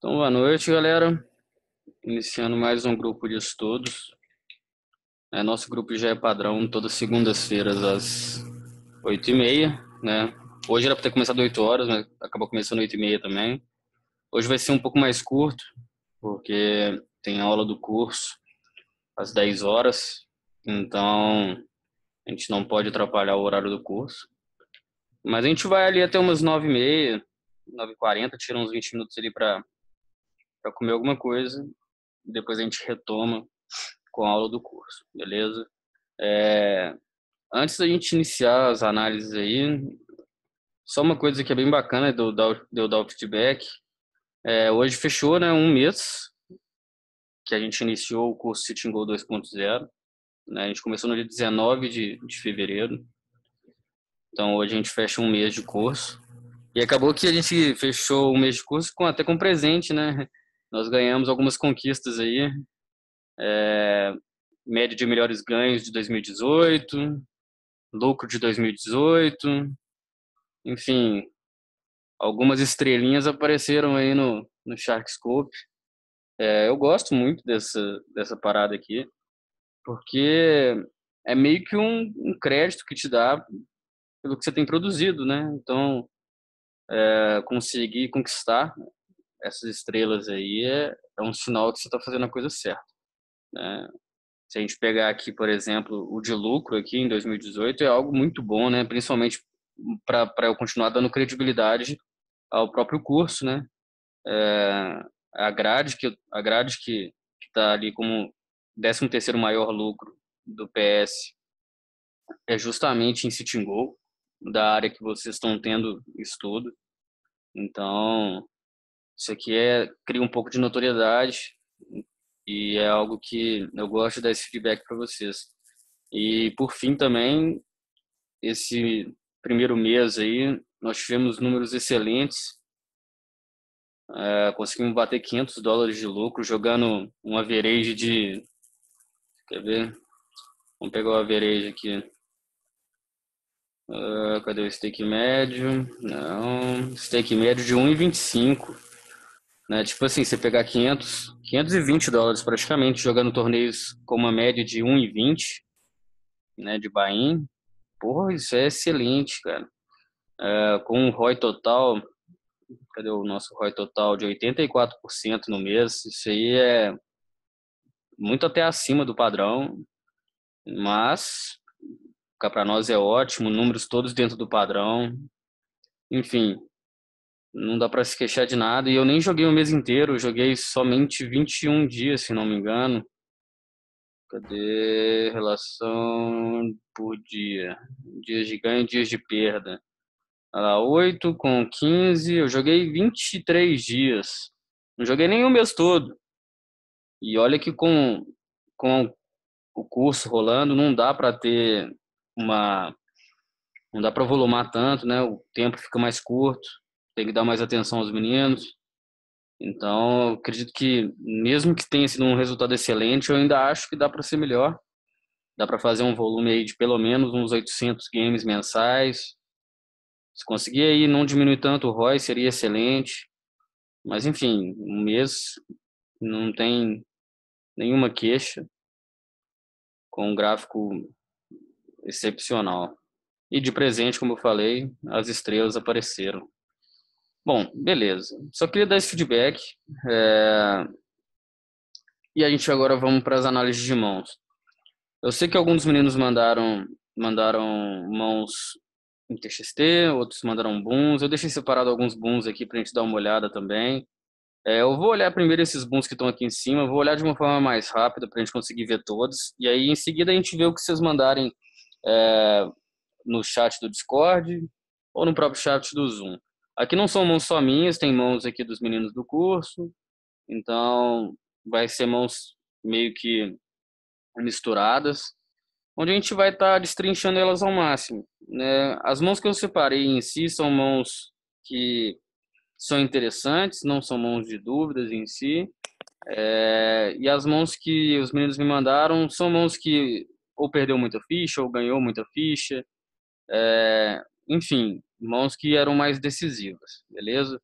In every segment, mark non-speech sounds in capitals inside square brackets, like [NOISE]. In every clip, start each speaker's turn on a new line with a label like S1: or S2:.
S1: Então, boa noite, galera. Iniciando mais um grupo de estudos. É, nosso grupo já é padrão todas segundas-feiras às 8 e meia, né? Hoje era para ter começado 8 horas, mas acabou começando 8 e meia também. Hoje vai ser um pouco mais curto, porque tem aula do curso às 10 horas, então a gente não pode atrapalhar o horário do curso. Mas a gente vai ali até umas 9 e meia, 9 e 40 tira uns 20 minutos ali para para comer alguma coisa. Depois a gente retoma com a aula do curso, beleza? É, antes da gente iniciar as análises aí, só uma coisa que é bem bacana de eu dar, o feedback. É, hoje fechou né, um mês que a gente iniciou o curso Sitting Go 2.0. Né, a gente começou no dia 19 de, de fevereiro. Então hoje a gente fecha um mês de curso. E acabou que a gente fechou um mês de curso com, até com presente, né? nós ganhamos algumas conquistas aí. É, média de melhores ganhos de 2018, lucro de 2018, enfim, algumas estrelinhas apareceram aí no, no Sharkscope. É, eu gosto muito dessa, dessa parada aqui, porque é meio que um, um crédito que te dá pelo que você tem produzido, né? Então, é, conseguir conquistar essas estrelas aí é, é um sinal que você está fazendo a coisa certa. Né? Se a gente pegar aqui, por exemplo, o de lucro aqui em 2018 é algo muito bom, né? principalmente para eu continuar dando credibilidade ao próprio curso. Né? É, a grade que a grade que está ali como 13 terceiro maior lucro do PS é justamente em Sitting da área que vocês estão tendo estudo. Então, isso aqui é, cria um pouco de notoriedade e é algo que eu gosto de dar esse feedback para vocês. E por fim também, esse primeiro mês aí, nós tivemos números excelentes. É, conseguimos bater 500 dólares de lucro jogando um average de. Quer ver? Vamos pegar o average aqui. Uh, cadê o stake médio? Não, stake médio de 1,25. Né? Tipo assim, você pegar 500, 520 dólares praticamente, jogando torneios com uma média de 1,20 né, de buy-in, porra, isso é excelente, cara. É, com um ROI total, cadê o nosso ROI total de 84% no mês, isso aí é muito até acima do padrão, mas para nós é ótimo, números todos dentro do padrão. Enfim, não dá para se queixar de nada. E eu nem joguei o mês inteiro, joguei somente 21 dias, se não me engano. Cadê relação por dia? Dias de ganho, dias de perda. Olha lá, 8 com 15, eu joguei 23 dias. Não joguei nem o mês todo. E olha que com, com o curso rolando, não dá para ter uma. Não dá para volumar tanto, né? O tempo fica mais curto tem que dar mais atenção aos meninos. Então, acredito que, mesmo que tenha sido um resultado excelente, eu ainda acho que dá para ser melhor. Dá para fazer um volume aí de pelo menos uns 800 games mensais. Se conseguir aí não diminuir tanto o ROI, seria excelente. Mas, enfim, um mês não tem nenhuma queixa com um gráfico excepcional. E de presente, como eu falei, as estrelas apareceram. Bom, beleza. Só queria dar esse feedback. É... E a gente agora vamos para as análises de mãos. Eu sei que alguns meninos mandaram mandaram mãos em TXT, outros mandaram buns. Eu deixei separado alguns buns aqui para a gente dar uma olhada também. É, eu vou olhar primeiro esses buns que estão aqui em cima, vou olhar de uma forma mais rápida para a gente conseguir ver todos. E aí em seguida a gente vê o que vocês mandarem é, no chat do Discord ou no próprio chat do Zoom. Aqui não são mãos só minhas, tem mãos aqui dos meninos do curso, então vai ser mãos meio que misturadas, onde a gente vai estar tá destrinchando elas ao máximo. Né? As mãos que eu separei em si são mãos que são interessantes, não são mãos de dúvidas em si. É, e as mãos que os meninos me mandaram são mãos que ou perdeu muita ficha, ou ganhou muita ficha. É, enfim, mãos que eram mais decisivas, beleza?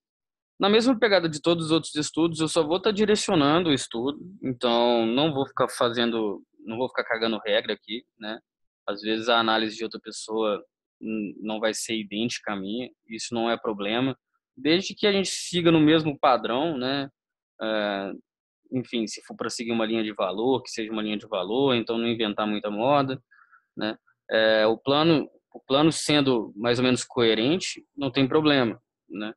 S1: Na mesma pegada de todos os outros estudos, eu só vou estar tá direcionando o estudo, então não vou ficar fazendo, não vou ficar cagando regra aqui, né? Às vezes a análise de outra pessoa não vai ser idêntica à minha, isso não é problema, desde que a gente siga no mesmo padrão, né? É, enfim, se for para seguir uma linha de valor, que seja uma linha de valor, então não inventar muita moda, né? É, o plano o plano sendo mais ou menos coerente, não tem problema, né?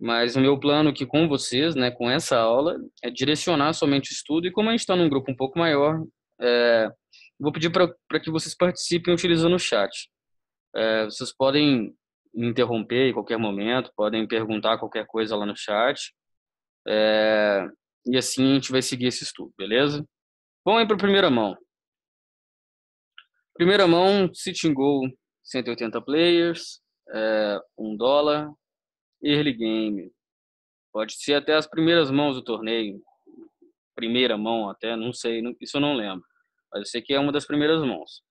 S1: Mas o meu plano aqui com vocês, né, com essa aula, é direcionar somente o estudo e como a gente está num grupo um pouco maior, é, vou pedir para que vocês participem utilizando o chat. É, vocês podem me interromper em qualquer momento, podem perguntar qualquer coisa lá no chat. É, e assim a gente vai seguir esse estudo, beleza? Vamos aí para a primeira mão. Primeira mão, Sitting Goal 180 players, é, 1 dólar, early game. Pode ser até as primeiras mãos do torneio. Primeira mão até, não sei, isso eu não lembro. Mas eu sei que é uma das primeiras mãos.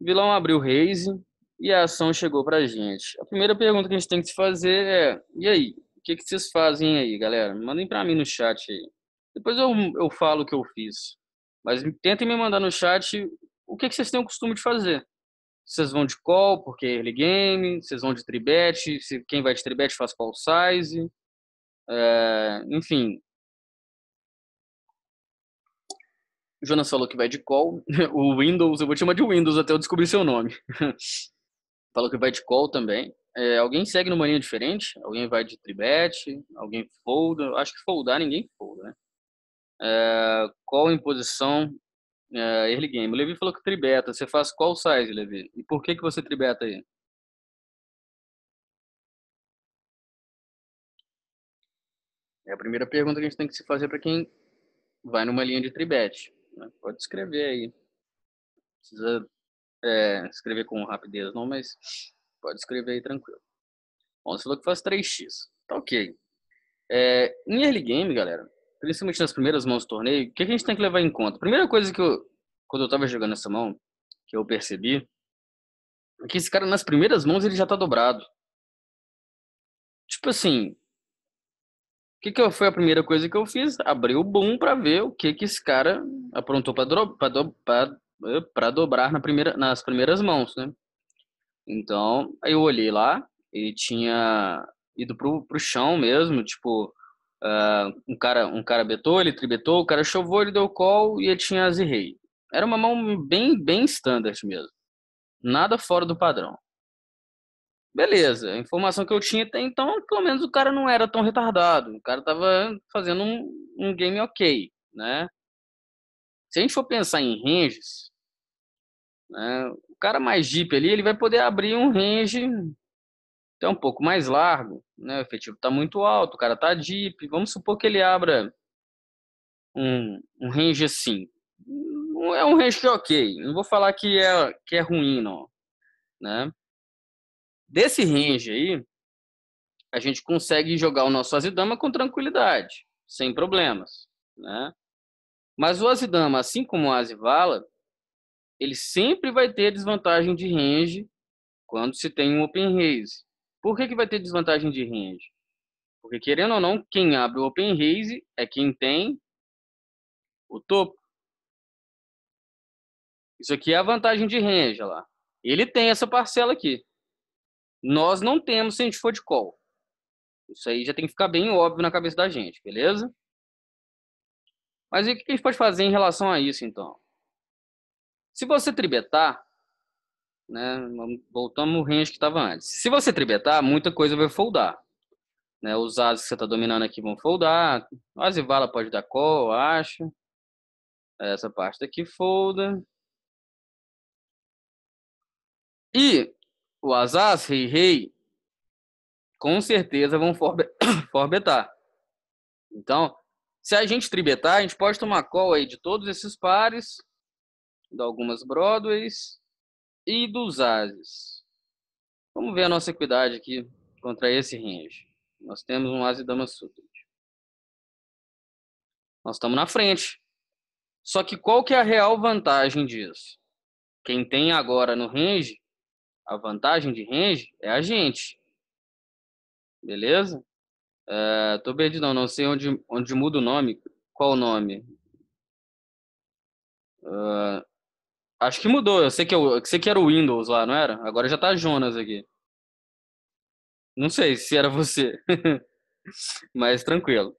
S1: O vilão abriu o raise e a ação chegou pra gente. A primeira pergunta que a gente tem que se fazer é: e aí? O que, que vocês fazem aí, galera? Mandem pra mim no chat aí. Depois eu, eu falo o que eu fiz. Mas tentem me mandar no chat o que, que vocês têm o costume de fazer vocês vão de call, porque é early game, vocês vão de tribet, se quem vai de tribet faz qual size, é, enfim. O Jonas falou que vai de call, [LAUGHS] o Windows, eu vou te chamar de Windows até eu descobrir seu nome. [LAUGHS] falou que vai de call também. É, alguém segue numa linha diferente? Alguém vai de tribet? Alguém folda? Acho que foldar ninguém folda, né? É, call em posição uh, early game. O Levi falou que tribeta. Você faz qual size, Levi? E por que, que você tribeta aí? É a primeira pergunta que a gente tem que se fazer para quem vai numa linha de tribete. Né? Pode escrever aí. Precisa é, escrever com rapidez, não, mas pode escrever aí tranquilo. Bom, você falou que faz 3x. Tá ok. É, em early game, galera, principalmente nas primeiras mãos do torneio, o que a gente tem que levar em conta? Primeira coisa que eu, quando eu estava jogando essa mão, que eu percebi, é que esse cara nas primeiras mãos ele já tá dobrado. Tipo assim, o que, que foi a primeira coisa que eu fiz? Abri o boom para ver o que que esse cara aprontou para do, eh, dobrar na primeira, nas primeiras mãos, né? Então, aí eu olhei lá, ele tinha ido pro, pro chão mesmo, tipo, Uh, um cara um cara betou, ele tribetou, o cara chovou, ele deu call e ele tinha as rei. Era uma mão bem bem standard mesmo. Nada fora do padrão. Beleza, a informação que eu tinha até então, pelo menos o cara não era tão retardado. O cara tava fazendo um, um game ok, né? Se a gente for pensar em ranges, né, o cara mais deep ali, ele vai poder abrir um range então é um pouco mais largo, né? O efetivo está muito alto, o cara está deep. Vamos supor que ele abra um, um range assim. É um range que é ok. Não vou falar que é, que é ruim, não. Né? Desse range aí, a gente consegue jogar o nosso Azidama com tranquilidade, sem problemas, né? Mas o Azidama, assim como o Azivala, ele sempre vai ter desvantagem de range quando se tem um open raise, por que, que vai ter desvantagem de range? Porque, querendo ou não, quem abre o Open Raise é quem tem o topo. Isso aqui é a vantagem de range lá. Ele tem essa parcela aqui. Nós não temos se a gente for de call. Isso aí já tem que ficar bem óbvio na cabeça da gente, beleza? Mas o que a gente pode fazer em relação a isso, então? Se você tribetar, né? Voltamos o range que estava antes. Se você tribetar, muita coisa vai foldar. Né? Os ases que você está dominando aqui vão foldar. O asivala pode dar call, eu acho. Essa parte daqui folda. E o asas, rei, rei, com certeza vão [COUGHS] forbetar. Então, se a gente tribetar, a gente pode tomar call aí de todos esses pares, de algumas Broadways, e dos ases. Vamos ver a nossa equidade aqui contra esse range. Nós temos um as e dama suited. Nós estamos na frente. Só que qual que é a real vantagem disso? Quem tem agora no range, a vantagem de range é a gente. Beleza? É, tô perdido, não, sei onde, onde muda o nome. Qual o nome? Uh, Acho que mudou. Eu sei que, eu, eu sei que era o Windows lá, não era? Agora já tá Jonas aqui. Não sei se era você. [LAUGHS] Mas tranquilo.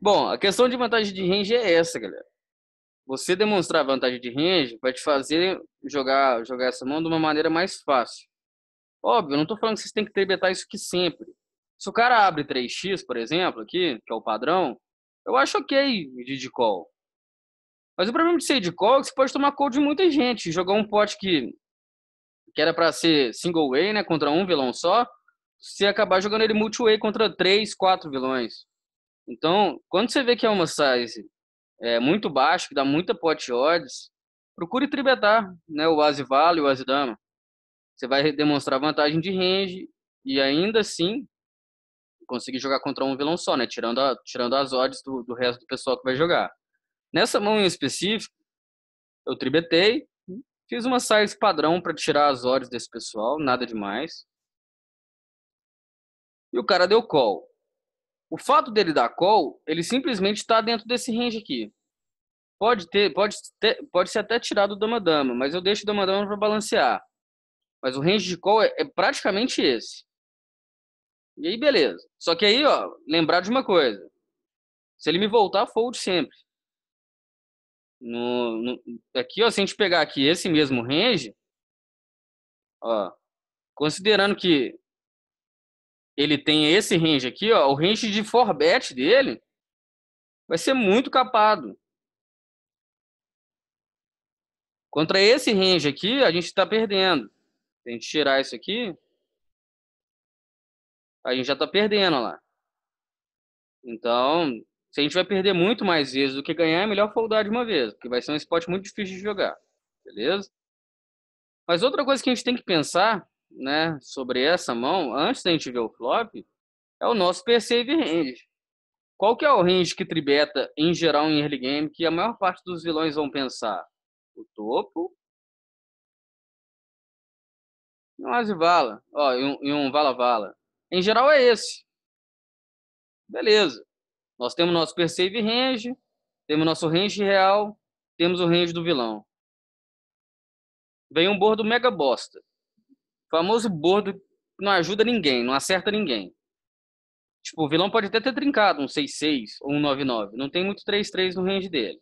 S1: Bom, a questão de vantagem de range é essa, galera. Você demonstrar vantagem de range vai te fazer jogar, jogar essa mão de uma maneira mais fácil. Óbvio, eu não tô falando que vocês têm que tribetar isso aqui sempre. Se o cara abre 3x, por exemplo, aqui, que é o padrão, eu acho ok o call. Mas o problema de ser de call é que você pode tomar call de muita gente. Jogar um pote que, que era para ser single way, né? Contra um vilão só. Você acabar jogando ele multi-way contra três, quatro vilões. Então, quando você vê que é uma size é, muito baixa, que dá muita pot odds, procure tribetar né, o Asi Vale e o Asi Dama. Você vai demonstrar vantagem de range e ainda assim conseguir jogar contra um vilão só, né? Tirando, a, tirando as odds do, do resto do pessoal que vai jogar. Nessa mão em específico, eu tribetei, fiz uma size padrão para tirar as horas desse pessoal, nada demais. E o cara deu call. O fato dele dar call, ele simplesmente está dentro desse range aqui. Pode ter, pode ter, pode ser até tirado o dama dama, mas eu deixo o dama dama para balancear. Mas o range de call é, é praticamente esse. E aí, beleza. Só que aí, ó, lembrar de uma coisa. Se ele me voltar, fold sempre. No, no, aqui, ó, se a gente pegar aqui esse mesmo range, ó, considerando que ele tem esse range aqui, ó, o range de forbet dele vai ser muito capado. Contra esse range aqui, a gente está perdendo. Se a gente tirar isso aqui, a gente já está perdendo lá. Então, se a gente vai perder muito mais vezes do que ganhar, é melhor foldar de uma vez, porque vai ser um esporte muito difícil de jogar, beleza? Mas outra coisa que a gente tem que pensar, né, sobre essa mão, antes da gente ver o flop, é o nosso perceive range. Qual que é o range que tribeta em geral em early game que a maior parte dos vilões vão pensar? O topo. um as Ó, vala ó e um Vala Vala. Em geral é esse. Beleza. Nós temos nosso Perceive Range, temos nosso Range Real, temos o Range do vilão. Vem um bordo mega bosta. O famoso bordo que não ajuda ninguém, não acerta ninguém. Tipo, o vilão pode até ter trincado um 6-6 ou um 9-9. Não tem muito 3-3 no range dele.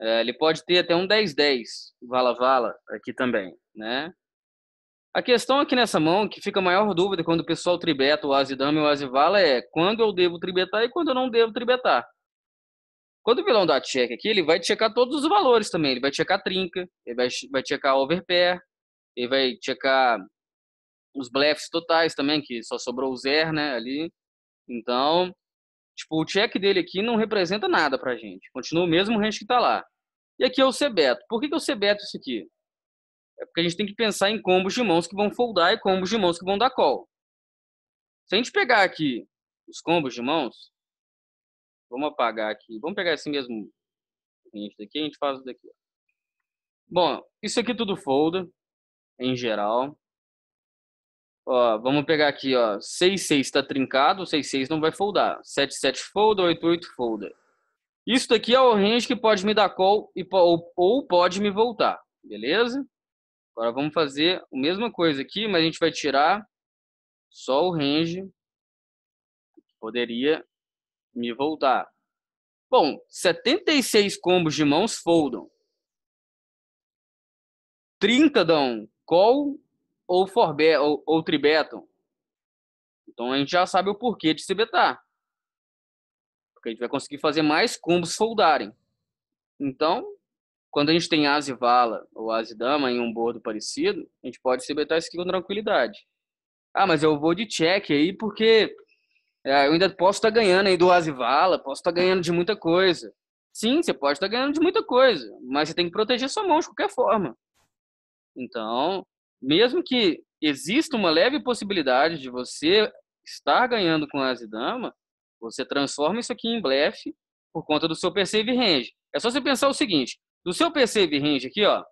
S1: É, ele pode ter até um 10-10, vala-vala, aqui também, né? A questão aqui nessa mão, que fica a maior dúvida quando o pessoal tribeta o Azidama e o Azivala, é quando eu devo tribetar e quando eu não devo tribetar. Quando o vilão dá check aqui, ele vai checar todos os valores também. Ele vai checar trinca, ele vai, vai checar overpair, ele vai checar os blefs totais também, que só sobrou o zero né, ali. Então, tipo, o check dele aqui não representa nada pra gente. Continua o mesmo range que tá lá. E aqui é o Cebeto. Por que, que eu Cebeto isso aqui? É porque a gente tem que pensar em combos de mãos que vão foldar e combos de mãos que vão dar call. Se a gente pegar aqui os combos de mãos, vamos apagar aqui. Vamos pegar esse mesmo gente daqui, a gente faz daqui. Bom, isso aqui tudo folda, em geral. Ó, vamos pegar aqui, ó, 66 está trincado, 66 não vai foldar. 77 folda, 88 folda. Isso daqui é o range que pode me dar call e, ou, ou pode me voltar, beleza? Agora vamos fazer a mesma coisa aqui, mas a gente vai tirar só o range que poderia me voltar. Bom, 76 combos de mãos foldam. 30 dão call ou, forbe, ou, ou tribetam. Então a gente já sabe o porquê de se betar. Porque a gente vai conseguir fazer mais combos foldarem. Então, quando a gente tem as e vala ou as e dama em um bordo parecido, a gente pode se betar isso aqui com tranquilidade. Ah, mas eu vou de check aí porque é, eu ainda posso estar tá ganhando aí do as e vala, posso estar tá ganhando de muita coisa. Sim, você pode estar tá ganhando de muita coisa, mas você tem que proteger sua mão de qualquer forma. Então, mesmo que exista uma leve possibilidade de você estar ganhando com as e dama, você transforma isso aqui em blefe por conta do seu perceive range. É só você pensar o seguinte: do seu PC range aqui, ó.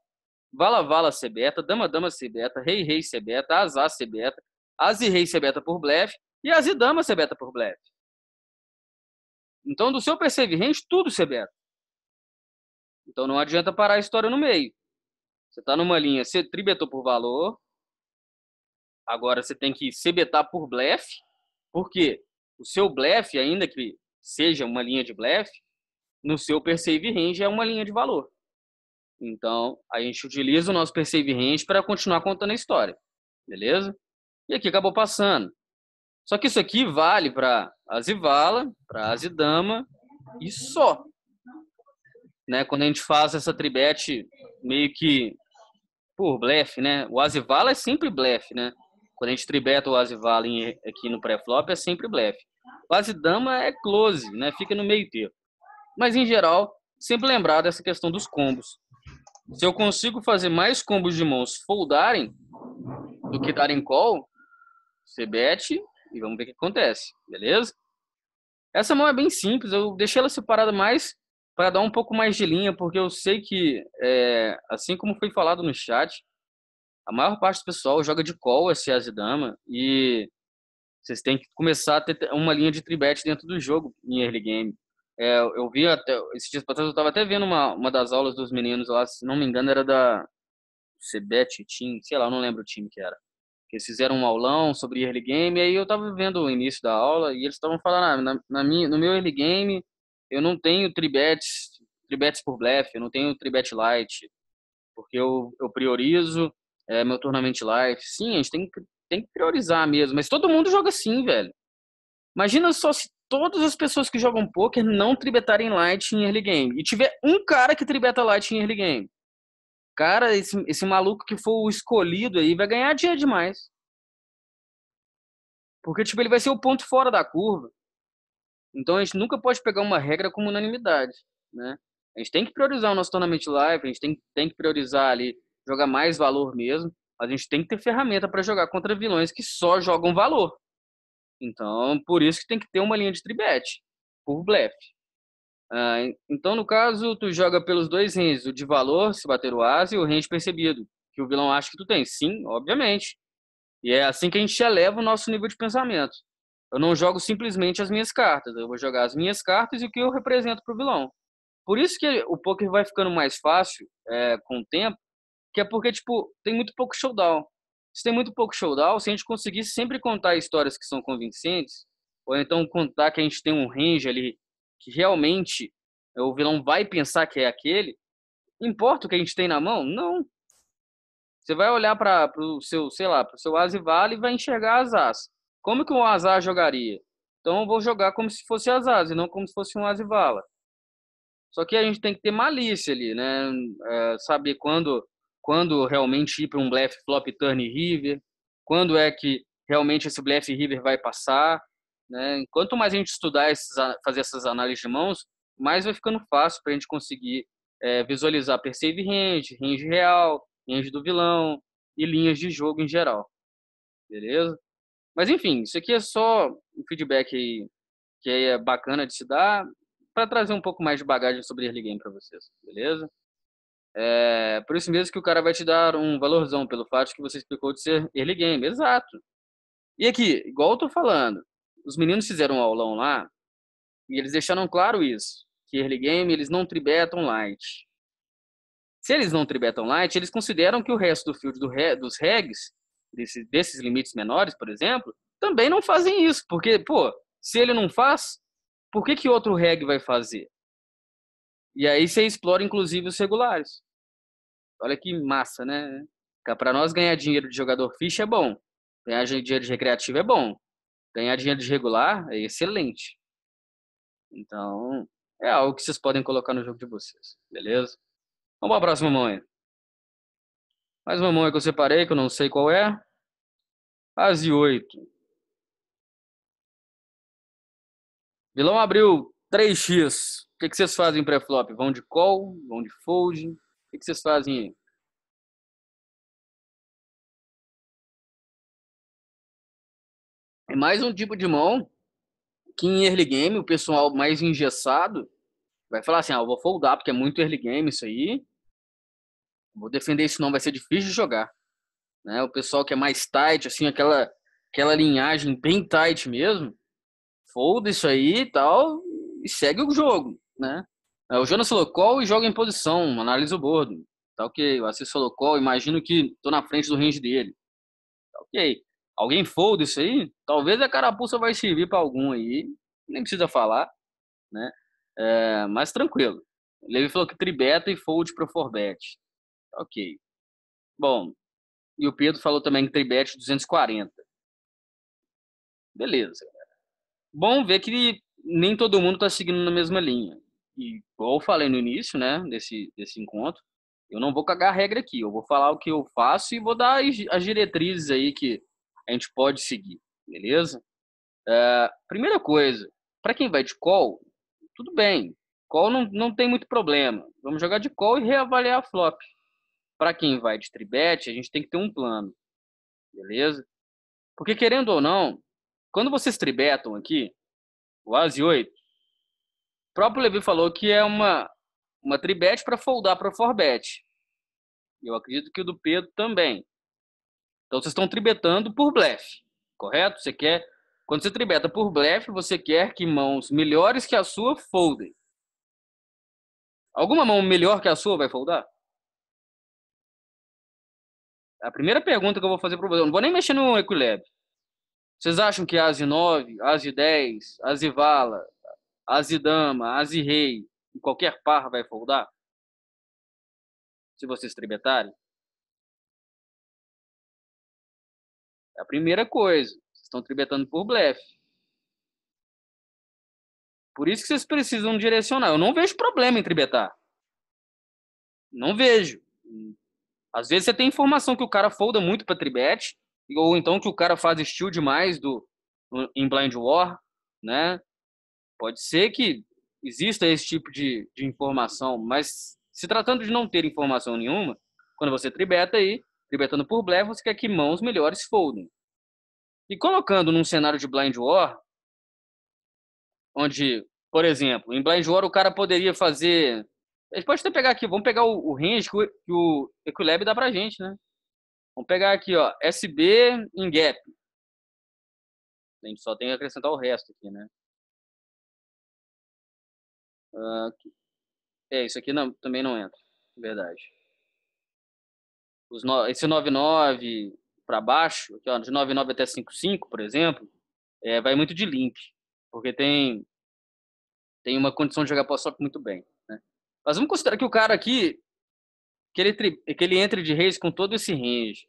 S1: Vala Vala Cebeta, Dama Dama Cebeta, Rei Rei Cebeta, Azar Cebeta, Azi Rei Cebeta por blefe e Azi Dama Cebeta por blefe. Então, do seu PC range tudo Cebeta. Então, não adianta parar a história no meio. Você está numa linha, você tribetou por valor, agora você tem que cebetar por blefe, porque o seu blefe, ainda que seja uma linha de blefe, no seu Perceive Range é uma linha de valor. Então, a gente utiliza o nosso Perceive Range para continuar contando a história, beleza? E aqui acabou passando. Só que isso aqui vale para Azivala, para Azidama e só. Né? Quando a gente faz essa tribete meio que por blefe, né? O Azivala é sempre blefe, né? Quando a gente tribeta o Azivala aqui no pré-flop é sempre blefe. O Azidama é close, né? Fica no meio termo. Mas, em geral, sempre lembrar dessa questão dos combos. Se eu consigo fazer mais combos de mãos foldarem do que darem call, você bete e vamos ver o que acontece, beleza? Essa mão é bem simples, eu deixei ela separada mais para dar um pouco mais de linha, porque eu sei que, é, assim como foi falado no chat, a maior parte do pessoal joga de call esse as e dama e vocês têm que começar a ter uma linha de tribet dentro do jogo em early game. É, eu vi até, esses dias atrás, eu estava até vendo uma, uma das aulas dos meninos lá, se não me engano, era da Cebet Team, sei lá, não lembro o time que era. eles fizeram um aulão sobre early game, e aí eu estava vendo o início da aula e eles estavam falando, ah, na, na minha, no meu early game eu não tenho tribets, tribets por blefe, eu não tenho tribet light, porque eu, eu priorizo é, meu tournament light. Sim, a gente tem que, tem que priorizar mesmo, mas todo mundo joga assim, velho. Imagina só se todas as pessoas que jogam poker não tribetarem light em early game. E tiver um cara que tribeta light em early game. Cara, esse, esse maluco que for o escolhido aí vai ganhar dinheiro demais. Porque, tipo, ele vai ser o ponto fora da curva. Então, a gente nunca pode pegar uma regra como unanimidade, né? A gente tem que priorizar o nosso tournament live, a gente tem, tem que priorizar ali, jogar mais valor mesmo. Mas a gente tem que ter ferramenta para jogar contra vilões que só jogam valor. Então, por isso que tem que ter uma linha de tribet, por blefe. Ah, então, no caso, tu joga pelos dois ranges, o de valor, se bater o as, e o range percebido, que o vilão acha que tu tem. Sim, obviamente. E é assim que a gente eleva o nosso nível de pensamento. Eu não jogo simplesmente as minhas cartas, eu vou jogar as minhas cartas e o que eu represento para o vilão. Por isso que o poker vai ficando mais fácil é, com o tempo, que é porque, tipo, tem muito pouco showdown se tem muito pouco showdown, se a gente conseguir sempre contar histórias que são convincentes, ou então contar que a gente tem um range ali que realmente é, o vilão vai pensar que é aquele, importa o que a gente tem na mão? Não. Você vai olhar para o seu, sei lá, para o seu as e vale e vai enxergar as as. Como que um azar jogaria? Então eu vou jogar como se fosse as as e não como se fosse um as e vala. Só que a gente tem que ter malícia ali, né? É, saber quando quando realmente ir para um blefe flop turn river, quando é que realmente esse blefe river vai passar. Né? Quanto mais a gente estudar, esses, fazer essas análises de mãos, mais vai ficando fácil para a gente conseguir é, visualizar perceive range, range real, range do vilão e linhas de jogo em geral. Beleza? Mas enfim, isso aqui é só um feedback aí, que aí é bacana de se dar para trazer um pouco mais de bagagem sobre early game para vocês, beleza? É, por isso mesmo que o cara vai te dar um valorzão pelo fato que você explicou de ser early game. Exato. E aqui, igual eu tô falando, os meninos fizeram um aulão lá e eles deixaram claro isso, que early game eles não tribetam light. Se eles não tribetam light, eles consideram que o resto do field do re, dos regs, desse, desses limites menores, por exemplo, também não fazem isso, porque, pô, se ele não faz, por que que outro reg vai fazer? E aí você explora inclusive os regulares. Olha que massa, né? Para nós ganhar dinheiro de jogador ficha é bom. Ganhar dinheiro de recreativo é bom. Ganhar dinheiro de regular é excelente. Então, é algo que vocês podem colocar no jogo de vocês, beleza? Vamos para a próxima aí. Mais uma aí que eu separei, que eu não sei qual é. Fase 8. Vilão abriu 3x. O que, vocês fazem pré-flop? Vão de call? Vão de fold? O que vocês fazem aí? É mais um tipo de mão que em early game o pessoal mais engessado vai falar assim: ah, eu vou foldar porque é muito early game isso aí. Vou defender isso não, vai ser difícil de jogar. Né? O pessoal que é mais tight, assim, aquela, aquela linhagem bem tight mesmo, folda isso aí e tal, e segue o jogo, né? É, o Jonas Solocol joga em posição, analisa o bordo. Tá ok. O Assis Solocol, imagino que estou na frente do range dele. Tá ok. Alguém folda isso aí? Talvez a carapuça vai servir para algum aí. Nem precisa falar, né? É, mas tranquilo. O Levi falou que tribeta e fold para forbet. Tá ok. Bom, e o Pedro falou também que tribet 240. Beleza. Bom ver que nem todo mundo está seguindo na mesma linha e eu falei no início, né, desse, desse encontro, eu não vou cagar a regra aqui, eu vou falar o que eu faço e vou dar as diretrizes aí que a gente pode seguir, beleza? Uh, primeira coisa, para quem vai de call, tudo bem, call não, não tem muito problema, vamos jogar de call e reavaliar a flop. Para quem vai de tribet, a gente tem que ter um plano, beleza? Porque querendo ou não, quando vocês tribetam aqui, o as 8 próprio Levi falou que é uma, uma tribet para foldar para forbet. Eu acredito que o do Pedro também. Então vocês estão tribetando por blefe, correto? Você quer quando você tribeta por blefe, você quer que mãos melhores que a sua foldem. Alguma mão melhor que a sua vai foldar? A primeira pergunta que eu vou fazer para vocês, não vou nem mexer no equilíbrio Vocês acham que as 9, as 10, as vala, Azidama, dama, e qualquer par vai foldar? Se vocês tributarem? É a primeira coisa. Vocês estão tributando por blefe. Por isso que vocês precisam direcionar. Eu não vejo problema em tribetar. Não vejo. Às vezes você tem informação que o cara folda muito para tribet, ou então que o cara faz estilo demais do em blind war, né? Pode ser que exista esse tipo de, de informação, mas se tratando de não ter informação nenhuma, quando você tribeta aí, tribetando por blefe, você quer que mãos melhores foldem. E colocando num cenário de blind war, onde, por exemplo, em blind war o cara poderia fazer... A gente pode até pegar aqui, vamos pegar o, o range que o, que o Equilab dá pra gente, né? Vamos pegar aqui, ó, SB em gap. A gente só tem que acrescentar o resto aqui, né? Uh, é, isso aqui não, também não entra, verdade. Os no, esse 99 para baixo, aqui, ó, de 99 até 55, por exemplo, é, vai muito de limp, porque tem tem uma condição de jogar pós-op muito bem. Né? Mas vamos considerar que o cara aqui, que ele, tri, que ele entre de reis com todo esse range.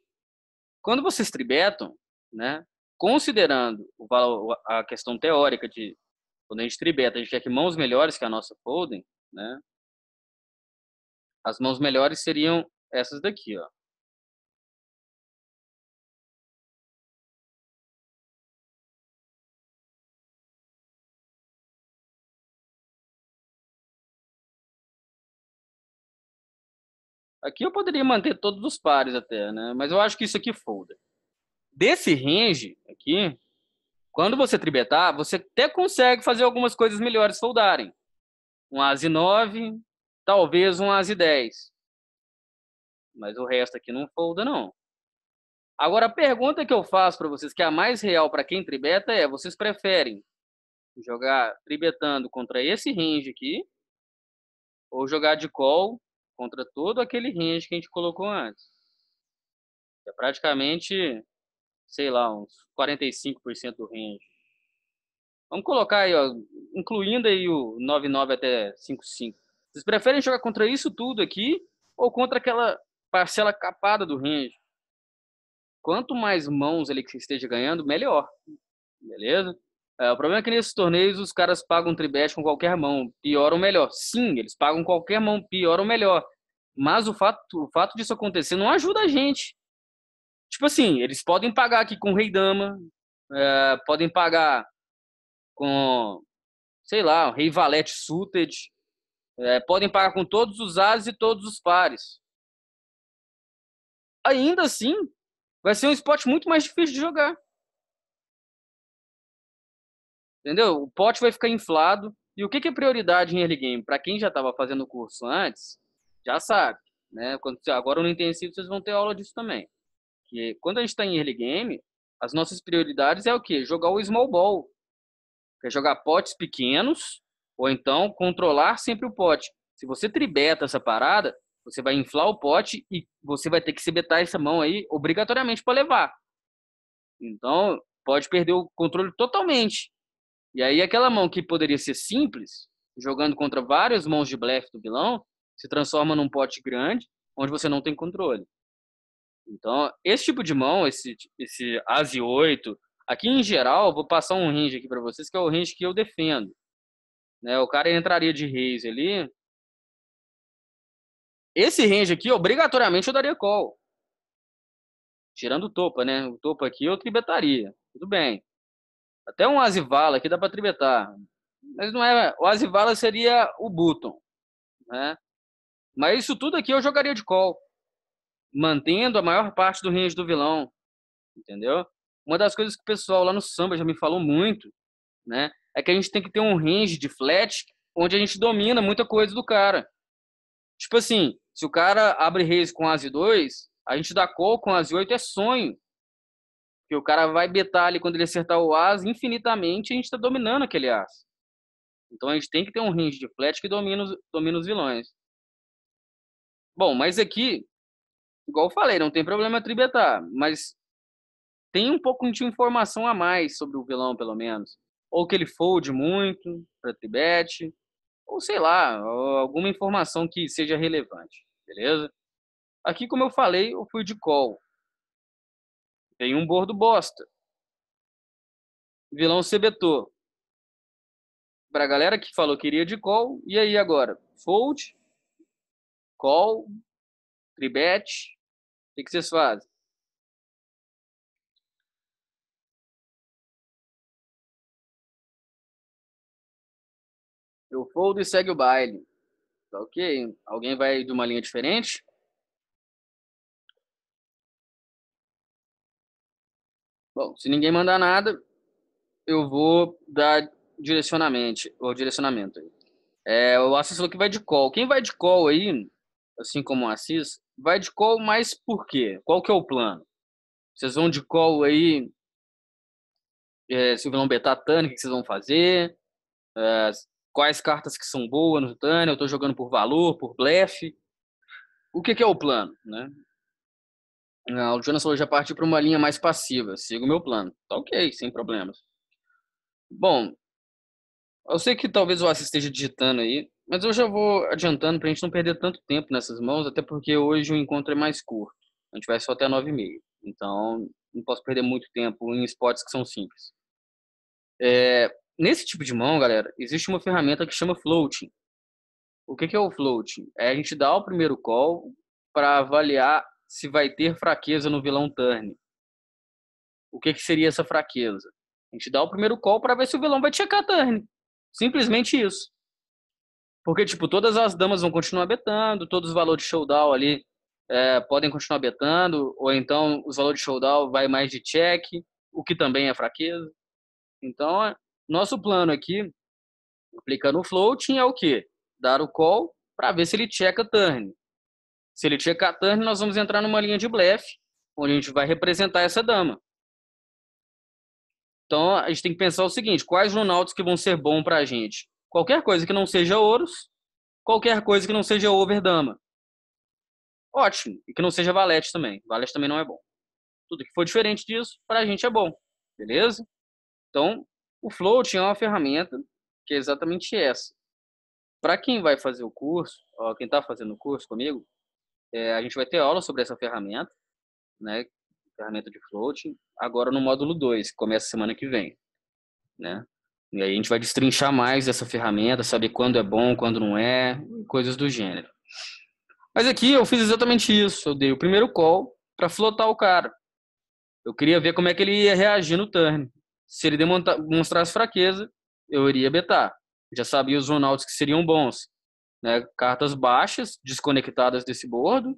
S1: Quando vocês tribetam, né, considerando o, a questão teórica de quando a gente tribeta, a gente quer que mãos melhores que a nossa folding, né? As mãos melhores seriam essas daqui, ó. Aqui eu poderia manter todos os pares até, né? Mas eu acho que isso aqui é folda. Desse range aqui, quando você tribetar, você até consegue fazer algumas coisas melhores foldarem. Um ASI 9, talvez um ASI 10. Mas o resto aqui não folda, não. Agora, a pergunta que eu faço para vocês, que é a mais real para quem tribeta, é: vocês preferem jogar tribetando contra esse range aqui, ou jogar de call contra todo aquele range que a gente colocou antes? É praticamente sei lá, uns 45% do range. Vamos colocar aí, ó, incluindo aí o 99 até 55. Vocês preferem jogar contra isso tudo aqui ou contra aquela parcela capada do range? Quanto mais mãos ele que você esteja ganhando, melhor. Beleza? É, o problema é que nesses torneios os caras pagam tribete com qualquer mão, pior ou melhor. Sim, eles pagam qualquer mão, pior ou melhor. Mas o fato, o fato disso acontecer não ajuda a gente tipo assim, eles podem pagar aqui com Rei Dama, é, podem pagar com, sei lá, Rei Valete Suited, é, podem pagar com todos os ases e todos os pares. Ainda assim, vai ser um esporte muito mais difícil de jogar. Entendeu? O pote vai ficar inflado. E o que, é prioridade em early game? Para quem já estava fazendo o curso antes, já sabe. Né? agora no intensivo vocês vão ter aula disso também quando a gente está em early game, as nossas prioridades é o quê? Jogar o small ball. é jogar potes pequenos, ou então controlar sempre o pote. Se você tribeta essa parada, você vai inflar o pote e você vai ter que se betar essa mão aí obrigatoriamente para levar. Então, pode perder o controle totalmente. E aí aquela mão que poderia ser simples, jogando contra várias mãos de blefe do vilão, se transforma num pote grande, onde você não tem controle. Então, esse tipo de mão, esse, esse ASI 8, aqui em geral, vou passar um range aqui para vocês, que é o range que eu defendo. Né? O cara entraria de reis ali. Esse range aqui, obrigatoriamente, eu daria call. Tirando o topo né? O topo aqui eu tribetaria. Tudo bem. Até um vala aqui dá para tribetar. Mas não é. O vala seria o Button. Né? Mas isso tudo aqui eu jogaria de call mantendo a maior parte do range do vilão, entendeu? Uma das coisas que o pessoal lá no samba já me falou muito, né, é que a gente tem que ter um range de flat onde a gente domina muita coisa do cara. Tipo assim, se o cara abre reis com as 2, a gente dá call com as 8 é sonho. Que o cara vai betar ali quando ele acertar o as infinitamente, a gente está dominando aquele as. Então a gente tem que ter um range de flat que domina os, domina os vilões. Bom, mas aqui igual eu falei, não tem problema tributar, mas tem um pouco de informação a mais sobre o vilão, pelo menos. Ou que ele folde muito para Tibete, ou sei lá, alguma informação que seja relevante, beleza? Aqui, como eu falei, eu fui de call. Tem um bordo bosta. Vilão para Pra galera que falou que iria de call, e aí agora? Fold, call, tribete, o que vocês fazem? Eu foldo e segue o baile. Tá ok? Alguém vai de uma linha diferente? Bom, se ninguém mandar nada, eu vou dar direcionamento, ou direcionamento. É, o Assis falou que vai de call. Quem vai de call aí, assim como o Assis, vai de call, mas por quê? Qual que é o plano? Vocês vão de call aí, eh, é, se betar Tânia, o que vocês vão fazer? É, quais cartas que são boas no Tânia? Eu estou jogando por valor, por blefe. O que, que é o plano, né? Ah, o Jonas falou, já partiu para uma linha mais passiva. Sigo o meu plano. Tá ok, sem problemas. Bom, eu sei que talvez o Assis esteja digitando aí. Mas eu já vou adiantando para a gente não perder tanto tempo nessas mãos, até porque hoje o encontro é mais curto. A gente vai só até nove e meia Então, não posso perder muito tempo em spots que são simples. É, nesse tipo de mão, galera, existe uma ferramenta que chama floating. O que, que é o floating? É a gente dar o primeiro call para avaliar se vai ter fraqueza no vilão turn. O que, que seria essa fraqueza? A gente dá o primeiro call para ver se o vilão vai checar turn. Simplesmente isso. Porque, tipo, todas as damas vão continuar betando, todos os valores de showdown ali é, podem continuar betando, ou então os valores de showdown vai mais de check, o que também é fraqueza. Então, é, nosso plano aqui, aplicando o floating, é o quê? Dar o call para ver se ele checa turn. Se ele checar turn, nós vamos entrar numa linha de blefe, onde a gente vai representar essa dama. Então, a gente tem que pensar o seguinte, quais runouts que vão ser bom para a gente? Qualquer coisa que não seja ouros, qualquer coisa que não seja overdama. Ótimo. E que não seja valete também. Valete também não é bom. Tudo que for diferente disso, para a gente é bom. Beleza? Então, o floating é uma ferramenta que é exatamente essa. Para quem vai fazer o curso, ó, quem está fazendo o curso comigo, é, a gente vai ter aula sobre essa ferramenta, né? Ferramenta de floating, agora no módulo 2, que começa semana que vem, né? E aí a gente vai destrinchar mais essa ferramenta, saber quando é bom, quando não é, coisas do gênero. Mas aqui eu fiz exatamente isso. Eu dei o primeiro call para flotar o cara. Eu queria ver como é que ele ia reagir no turn. Se ele demonstrasse fraqueza, eu iria betar. já sabia os runouts que seriam bons. Né? Cartas baixas, desconectadas desse bordo.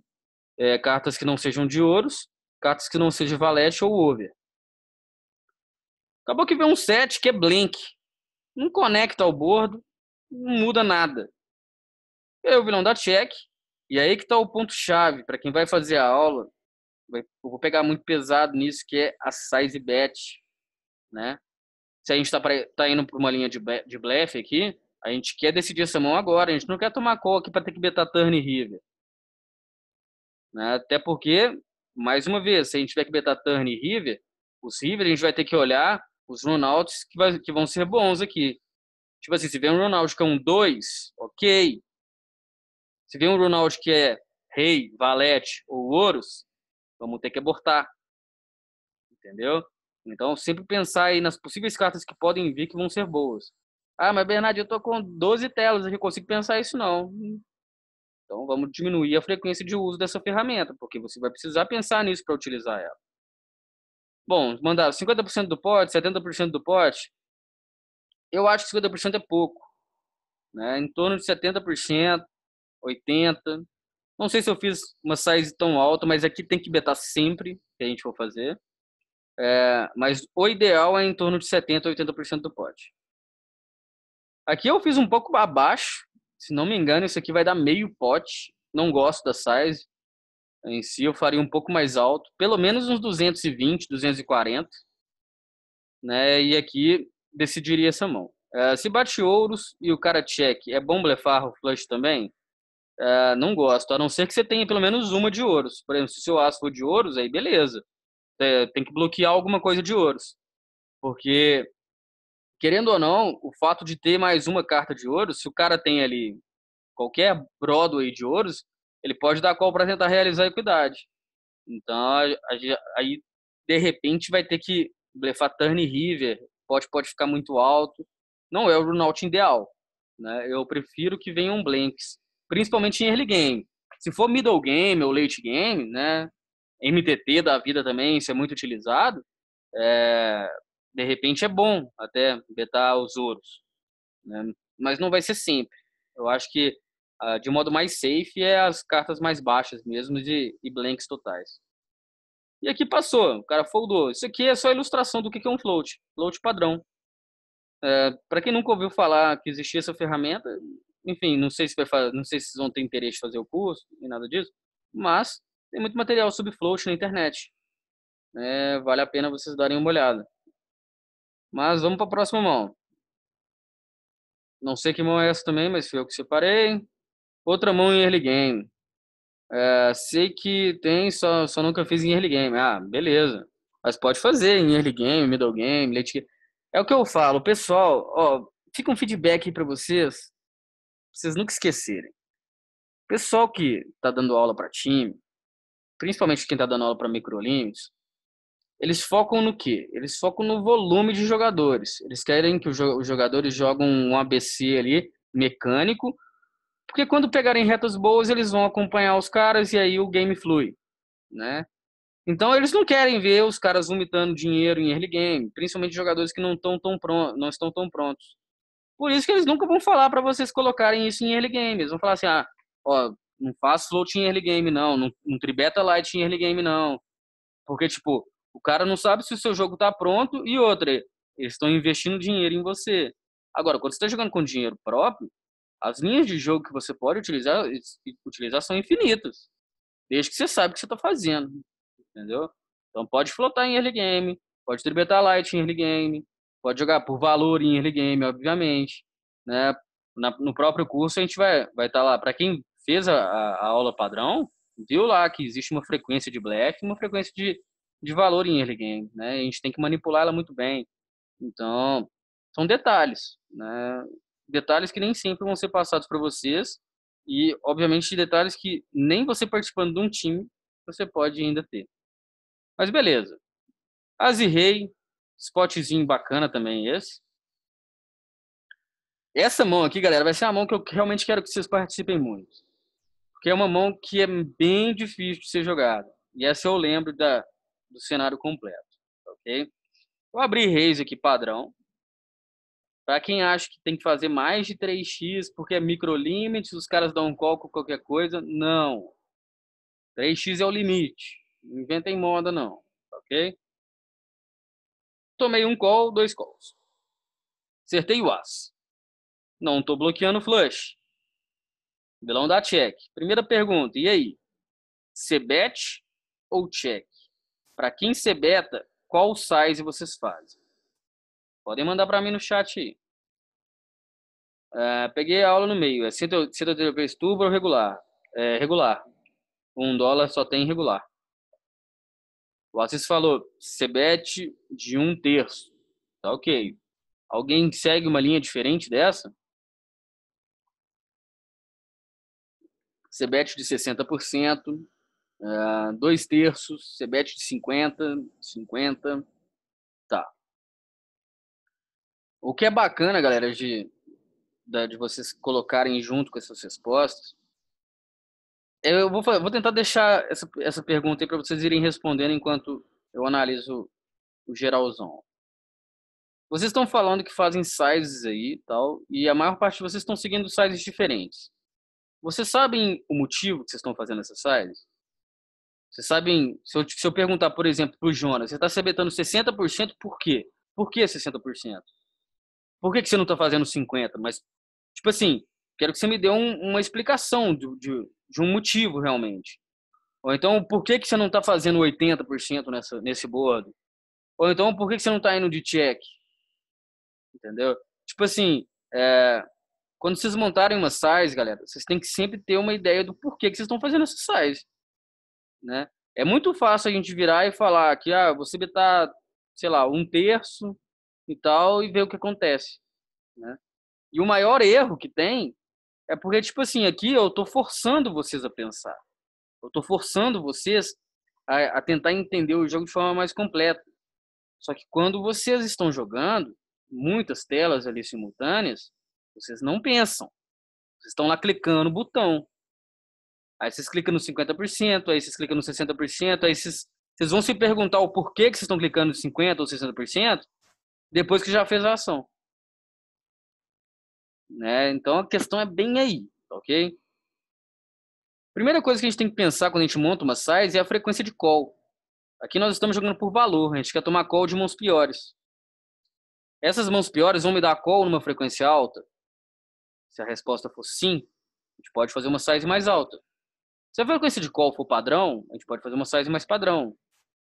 S1: É, cartas que não sejam de ouros. Cartas que não sejam valete ou over. Acabou que veio um set que é blink não conecta ao bordo, não muda nada. E é aí o vilão dá check, e aí que está o ponto-chave para quem vai fazer a aula. Eu vou pegar muito pesado nisso, que é a size bet. Né? Se a gente está tá indo para uma linha de, de blefe aqui, a gente quer decidir essa mão agora, a gente não quer tomar call aqui para ter que betar turn e river. Né? Até porque, mais uma vez, se a gente tiver que betar turn e river, os river a gente vai ter que olhar os runouts que, vai, que vão ser bons aqui. Tipo assim, se vê um runout que é um 2, ok. Se vê um runout que é rei, valete ou ouros, vamos ter que abortar. Entendeu? Então, sempre pensar aí nas possíveis cartas que podem vir que vão ser boas. Ah, mas Bernardo, eu tô com 12 telas, eu consigo pensar isso não. Então, vamos diminuir a frequência de uso dessa ferramenta, porque você vai precisar pensar nisso para utilizar ela. Bom, mandar 50% do pote, 70% do pote. Eu acho que 50% é pouco. Né? Em torno de 70%, 80%. Não sei se eu fiz uma size tão alta, mas aqui tem que betar sempre que a gente for fazer. É, mas o ideal é em torno de 70% 80% do pote. Aqui eu fiz um pouco abaixo. Se não me engano, isso aqui vai dar meio pote. Não gosto da size em si, eu faria um pouco mais alto, pelo menos uns 220, 240, né? E aqui decidiria essa mão. Uh, se bate ouros e o cara cheque, é bom blefar o flush também? Uh, não gosto, a não ser que você tenha pelo menos uma de ouros. Por exemplo, se o seu aço for de ouros, aí beleza. É, tem que bloquear alguma coisa de ouros. Porque, querendo ou não, o fato de ter mais uma carta de ouros, se o cara tem ali qualquer Broadway de ouros, ele pode dar qual para tentar realizar a equidade. Então, aí, de repente, vai ter que blefar Turn e River, pode, pode ficar muito alto. Não é o runout ideal. Né? Eu prefiro que venham blanks, principalmente em early game. Se for middle game ou late game, né? MTT da vida também, isso é muito utilizado. É... De repente é bom até betar os ouros. Né? Mas não vai ser sempre. Eu acho que Uh, de modo mais safe é as cartas mais baixas mesmo de, e blanks totais. E aqui passou, o cara foldou. Isso aqui é só ilustração do que é um float, float padrão. Uh, é, Para quem nunca ouviu falar que existia essa ferramenta, enfim, não sei se vai fazer, não sei se vão ter interesse em fazer o curso e nada disso, mas tem muito material sobre float na internet. É, vale a pena vocês darem uma olhada. Mas vamos para a próxima mão. Não sei que mão é essa também, mas foi eu que separei. Outra mão em early game. É, sei que tem, só, só nunca fiz em early game. Ah, beleza. Mas pode fazer em early game, middle game, late É o que eu falo. Pessoal, ó, fica um feedback aí pra vocês. Pra vocês nunca esquecerem. Pessoal que tá dando aula para time, principalmente quem tá dando aula para microlimits, eles focam no quê? Eles focam no volume de jogadores. Eles querem que os jogadores joguem um ABC ali, mecânico, porque quando pegarem retas boas, eles vão acompanhar os caras e aí o game flui, né? Então eles não querem ver os caras vomitando dinheiro em early game, principalmente jogadores que não estão tão prontos, não estão tão prontos. Por isso que eles nunca vão falar para vocês colocarem isso em early game. Eles vão falar assim: "Ah, ó, não faço float em early game não, não, não tribeta light em early game não". Porque tipo, o cara não sabe se o seu jogo tá pronto e outra, eles estão investindo dinheiro em você. Agora, quando você está jogando com dinheiro próprio, as linhas de jogo que você pode utilizar, utilizar são infinitas. Desde que você sabe o que você está fazendo. Entendeu? Então pode flotar em early game, pode tributar light em early game, pode jogar por valor em early game, obviamente. Né? Na, no próprio curso a gente vai estar vai tá lá. Para quem fez a, a, aula padrão, viu lá que existe uma frequência de black e uma frequência de, de valor em early game. Né? A gente tem que manipular ela muito bem. Então, são detalhes. Né? detalhes que nem sempre vão ser passados para vocês e, obviamente, detalhes que nem você participando de um time você pode ainda ter. Mas beleza. Azirei, spotzinho bacana também esse. Essa mão aqui, galera, vai ser a mão que eu realmente quero que vocês participem muito. Porque é uma mão que é bem difícil de ser jogada. E essa eu lembro da, do cenário completo, ok? Eu abri reis aqui padrão. Para quem acha que tem que fazer mais de 3x porque é limite, os caras dão um call com qualquer coisa, não. 3x é o limite. Não inventem moda, não. Tá ok? Tomei um call, dois calls. Acertei o as. Não estou bloqueando o flush. Vilão dá check. Primeira pergunta, e aí? Cebet ou check? Para quem cebeta, qual size vocês fazem? Podem mandar para mim no chat aí. É, peguei a aula no meio. É centroterapia estuba ou regular? É, regular. Um dólar só tem regular. O Assis falou, CBET de um terço. Tá ok. Alguém segue uma linha diferente dessa? CBET de 60%, uh, é, dois terços, CBET de 50%, 50%. Tá. O que é bacana, galera, de da, de vocês colocarem junto com essas respostas, eu vou, vou tentar deixar essa, essa pergunta aí para vocês irem respondendo enquanto eu analiso o geralzão. Vocês estão falando que fazem sizes aí tal, e a maior parte de vocês estão seguindo sizes diferentes. Vocês sabem o motivo que vocês estão fazendo essas sizes? Vocês sabem, se eu, se eu perguntar, por exemplo, para o Jonas, você está sebetando 60%, por quê? Por que 60%? Por que, que você não está fazendo 50%? Mas tipo assim, quero que você me dê um, uma explicação de, de, de, um motivo realmente. Ou então, por que, que você não está fazendo 80% nessa, nesse bordo? Ou então, por que, que você não está indo de check? Entendeu? Tipo assim, é, quando vocês montarem uma size, galera, vocês têm que sempre ter uma ideia do porquê que vocês estão fazendo essa size. Né? É muito fácil a gente virar e falar que ah, você está sei lá, um terço e tal e ver o que acontece. Né? E o maior erro que tem é porque, tipo assim, aqui eu estou forçando vocês a pensar. Eu estou forçando vocês a, a, tentar entender o jogo de forma mais completa. Só que quando vocês estão jogando, muitas telas ali simultâneas, vocês não pensam. Vocês estão lá clicando o botão. Aí vocês clicam no 50%, aí vocês clicam no 60%, aí vocês, vocês vão se perguntar o porquê que vocês estão clicando no 50% ou 60% depois que já fez a ação. Né? Então a questão é bem aí, tá ok? Primeira coisa que a gente tem que pensar quando a gente monta uma size é a frequência de call. Aqui nós estamos jogando por valor, a gente quer tomar call de mãos piores. Essas mãos piores vão me dar call numa frequência alta? Se a resposta for sim, a gente pode fazer uma size mais alta. Se a frequência de call for padrão, a gente pode fazer uma size mais padrão.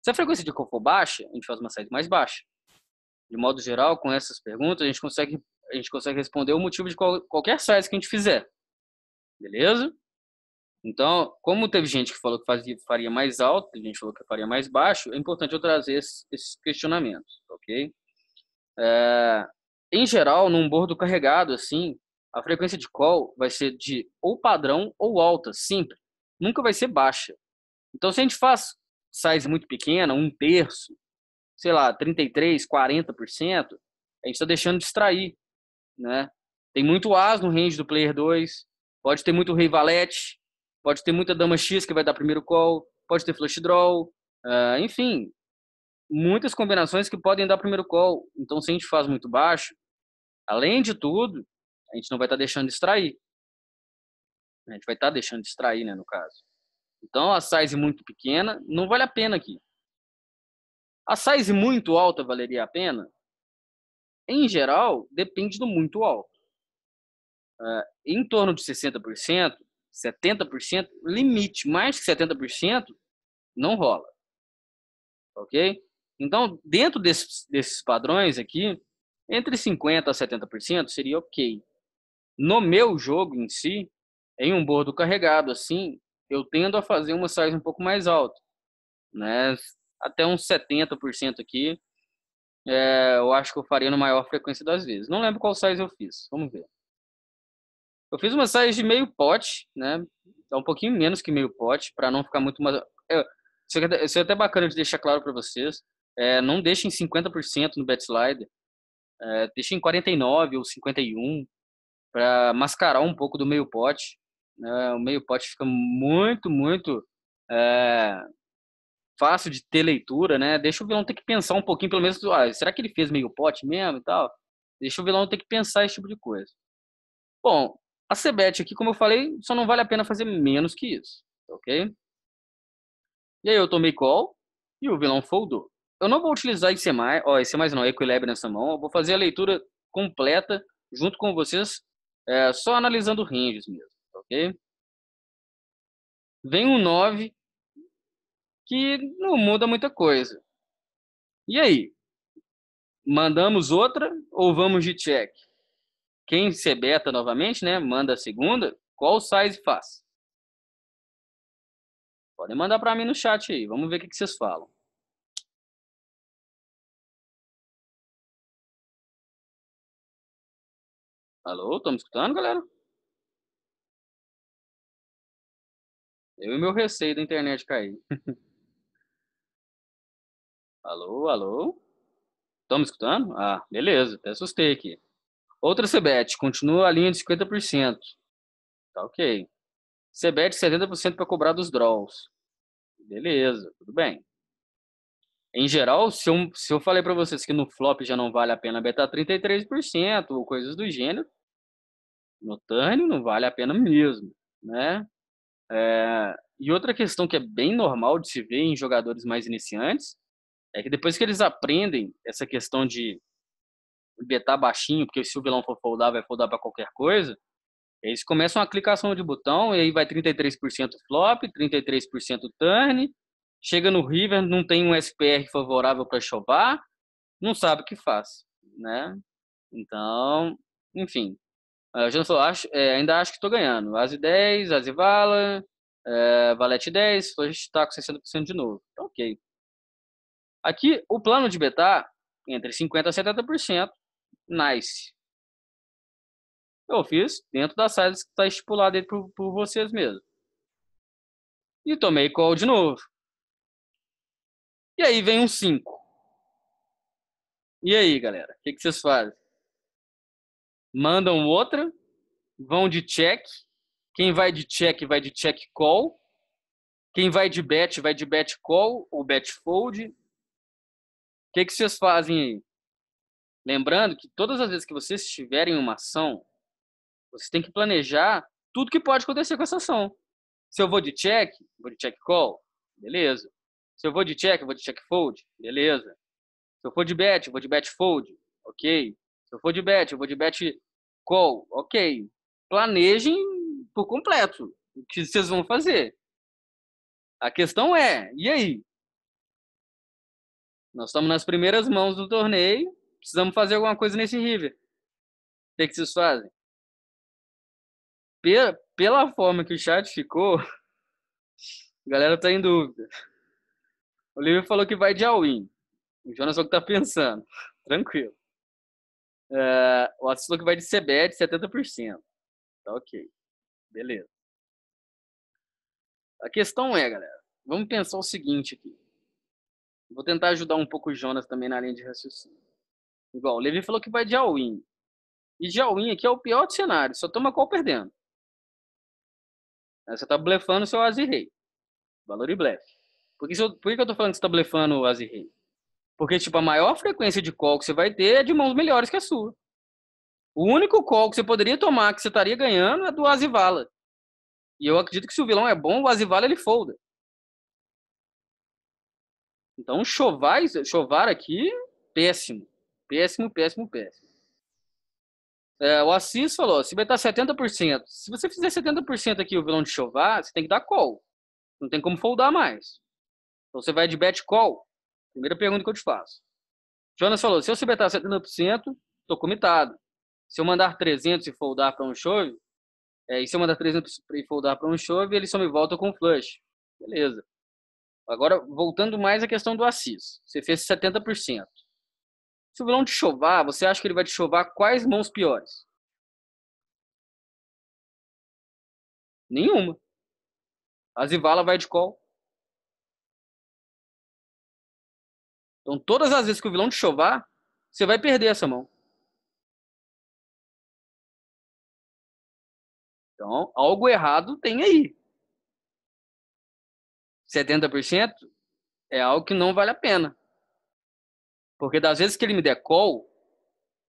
S1: Se a frequência de call for baixa, a gente faz uma size mais baixa. De modo geral, com essas perguntas, a gente consegue a gente consegue responder o motivo de qual, qualquer size que a gente fizer. Beleza? Então, como teve gente que falou que fazia, faria mais alto, teve gente que falou que faria mais baixo, é importante eu trazer esses, esses questionamentos, ok? É, em geral, num bordo carregado, assim, a frequência de call vai ser de ou padrão ou alta, sempre. Nunca vai ser baixa. Então, se a gente faz size muito pequena, um terço, sei lá, 33, 40%, a gente está deixando de extrair né? Tem muito as no range do player 2, pode ter muito rei valete, pode ter muita dama X que vai dar primeiro call, pode ter flush draw, uh, enfim, muitas combinações que podem dar primeiro call. Então, se a gente faz muito baixo, além de tudo, a gente não vai estar tá deixando de extrair. A gente vai estar tá deixando de extrair, né, no caso. Então, a size muito pequena não vale a pena aqui. A size muito alta valeria a pena? em geral, depende do muito alto. Uh, em torno de 60%, 70%, limite, mais que 70%, não rola. Ok? Então, dentro desses, desses padrões aqui, entre 50% a 70% seria ok. No meu jogo em si, em um bordo carregado assim, eu tendo a fazer uma size um pouco mais alta, né? Até uns 70% aqui, é, eu acho que eu faria na maior frequência das vezes. Não lembro qual size eu fiz, vamos ver. Eu fiz uma size de meio pote, né? Então, um pouquinho menos que meio pote, para não ficar muito mais. É, isso é até bacana de deixar claro para vocês. É, não deixem 50% no bet slider. É, deixem 49 ou 51 para mascarar um pouco do meio pote. É, o meio pote fica muito, muito é, fácil de ter leitura, né? Deixa o vilão ter que pensar um pouquinho, pelo menos, ah, será que ele fez meio pote mesmo e tal? Deixa o vilão ter que pensar esse tipo de coisa. Bom, a Cebete aqui, como eu falei, só não vale a pena fazer menos que isso, tá ok? E aí eu tomei call e o vilão foldou. Eu não vou utilizar esse mais, ó, esse mais não, é Equilab nessa mão. Eu vou fazer a leitura completa junto com vocês, é, só analisando ranges mesmo, tá ok? Vem um 9 que não muda muita coisa. E aí? Mandamos outra ou vamos de check? Quem se beta novamente, né? Manda a segunda. Qual size faz? Podem mandar para mim no chat aí. Vamos ver o que, vocês falam. Alô, estamos escutando, galera? Eu e meu receio da internet cair. [LAUGHS] Alô, alô? Estão me escutando? Ah, beleza, até assustei aqui. Outra CBET, continua a linha de 50%. Tá ok. CBET 70% para cobrar dos draws. Beleza, tudo bem. Em geral, se eu, se eu falei para vocês que no flop já não vale a pena betar 33% ou coisas do gênero, no turn não vale a pena mesmo, né? É, e outra questão que é bem normal de se ver em jogadores mais iniciantes é que depois que eles aprendem essa questão de betar baixinho, porque se o vilão for foldar, vai foldar para qualquer coisa, eles começam a clicação de botão, e aí vai 33% flop, 33% turn, chega no river, não tem um SPR favorável para chovar, não sabe o que faz, né? Então, enfim. Eu só acho, é, ainda acho que estou ganhando. As 10, As Vala, é, Valete 10, hoje está com 60% de novo. Então, ok. Aqui, o plano de beta, entre 50% a 70%, nice. Eu fiz dentro das saídas que está estipulada aí por, por vocês mesmo. E tomei call de novo. E aí vem um 5. E aí, galera? O que, que vocês fazem? Mandam outra, vão de check. Quem vai de check, vai de check call. Quem vai de bet, vai de bet call ou bet fold que, que vocês fazem aí? Lembrando que todas as vezes que vocês tiverem uma ação, vocês têm que planejar tudo que pode acontecer com essa ação. Se eu vou de check, vou de check call, beleza. Se eu vou de check, vou de check fold, beleza. Se eu for de bet, vou de bet fold, ok. Se eu for de bet, vou de bet call, ok. Planejem por completo o que vocês vão fazer. A questão é, e aí? Nós estamos nas primeiras mãos do torneio, precisamos fazer alguma coisa nesse River. O que, é que vocês fazem? Pela, pela forma que o chat ficou, a galera tá em dúvida. O Lívio falou que vai de all-in. O Jonas falou que tá pensando. [LAUGHS] Tranquilo. É, o Atos falou que vai de CBET 70%. Tá ok. Beleza. A questão é, galera, vamos pensar o seguinte aqui. Vou tentar ajudar um pouco o Jonas também na linha de raciocínio. Igual, o Levi falou que vai de all-in. E de all-in aqui é o pior do cenário, só toma qual perdendo. você tá blefando seu Azir Valor e blefe. Por que, eu, por que, eu tô falando que você tá blefando o Azir Porque, tipo, a maior frequência de call que você vai ter é de mãos melhores que a sua. O único call que você poderia tomar que você estaria ganhando é do Azivala. E eu acredito que se o vilão é bom, o Azivala ele folda. Então, Chovais, Chovar aqui, péssimo. Péssimo, péssimo, péssimo. É, o Assis falou, se vai estar 70%. Se você fizer 70% aqui o vilão de Chovar, você tem que dar call. Não tem como foldar mais. Então você vai de bet call. Primeira pergunta que eu te faço. Jonas falou, se eu se betar 70%, estou comitado. Se eu mandar 300 e foldar para um chove, é, e se eu mandar 300 e foldar para um chove, ele só me volta com flush. Beleza. Agora, voltando mais à questão do Assis. Você fez 70%. Se o vilão te chovar, você acha que ele vai te chovar quais mãos piores? Nenhuma. A Zivala vai de qual? Então, todas as vezes que o vilão te chovar, você vai perder essa mão. Então, algo errado tem aí. 70%, é algo que não vale a pena. Porque das vezes que ele me der call,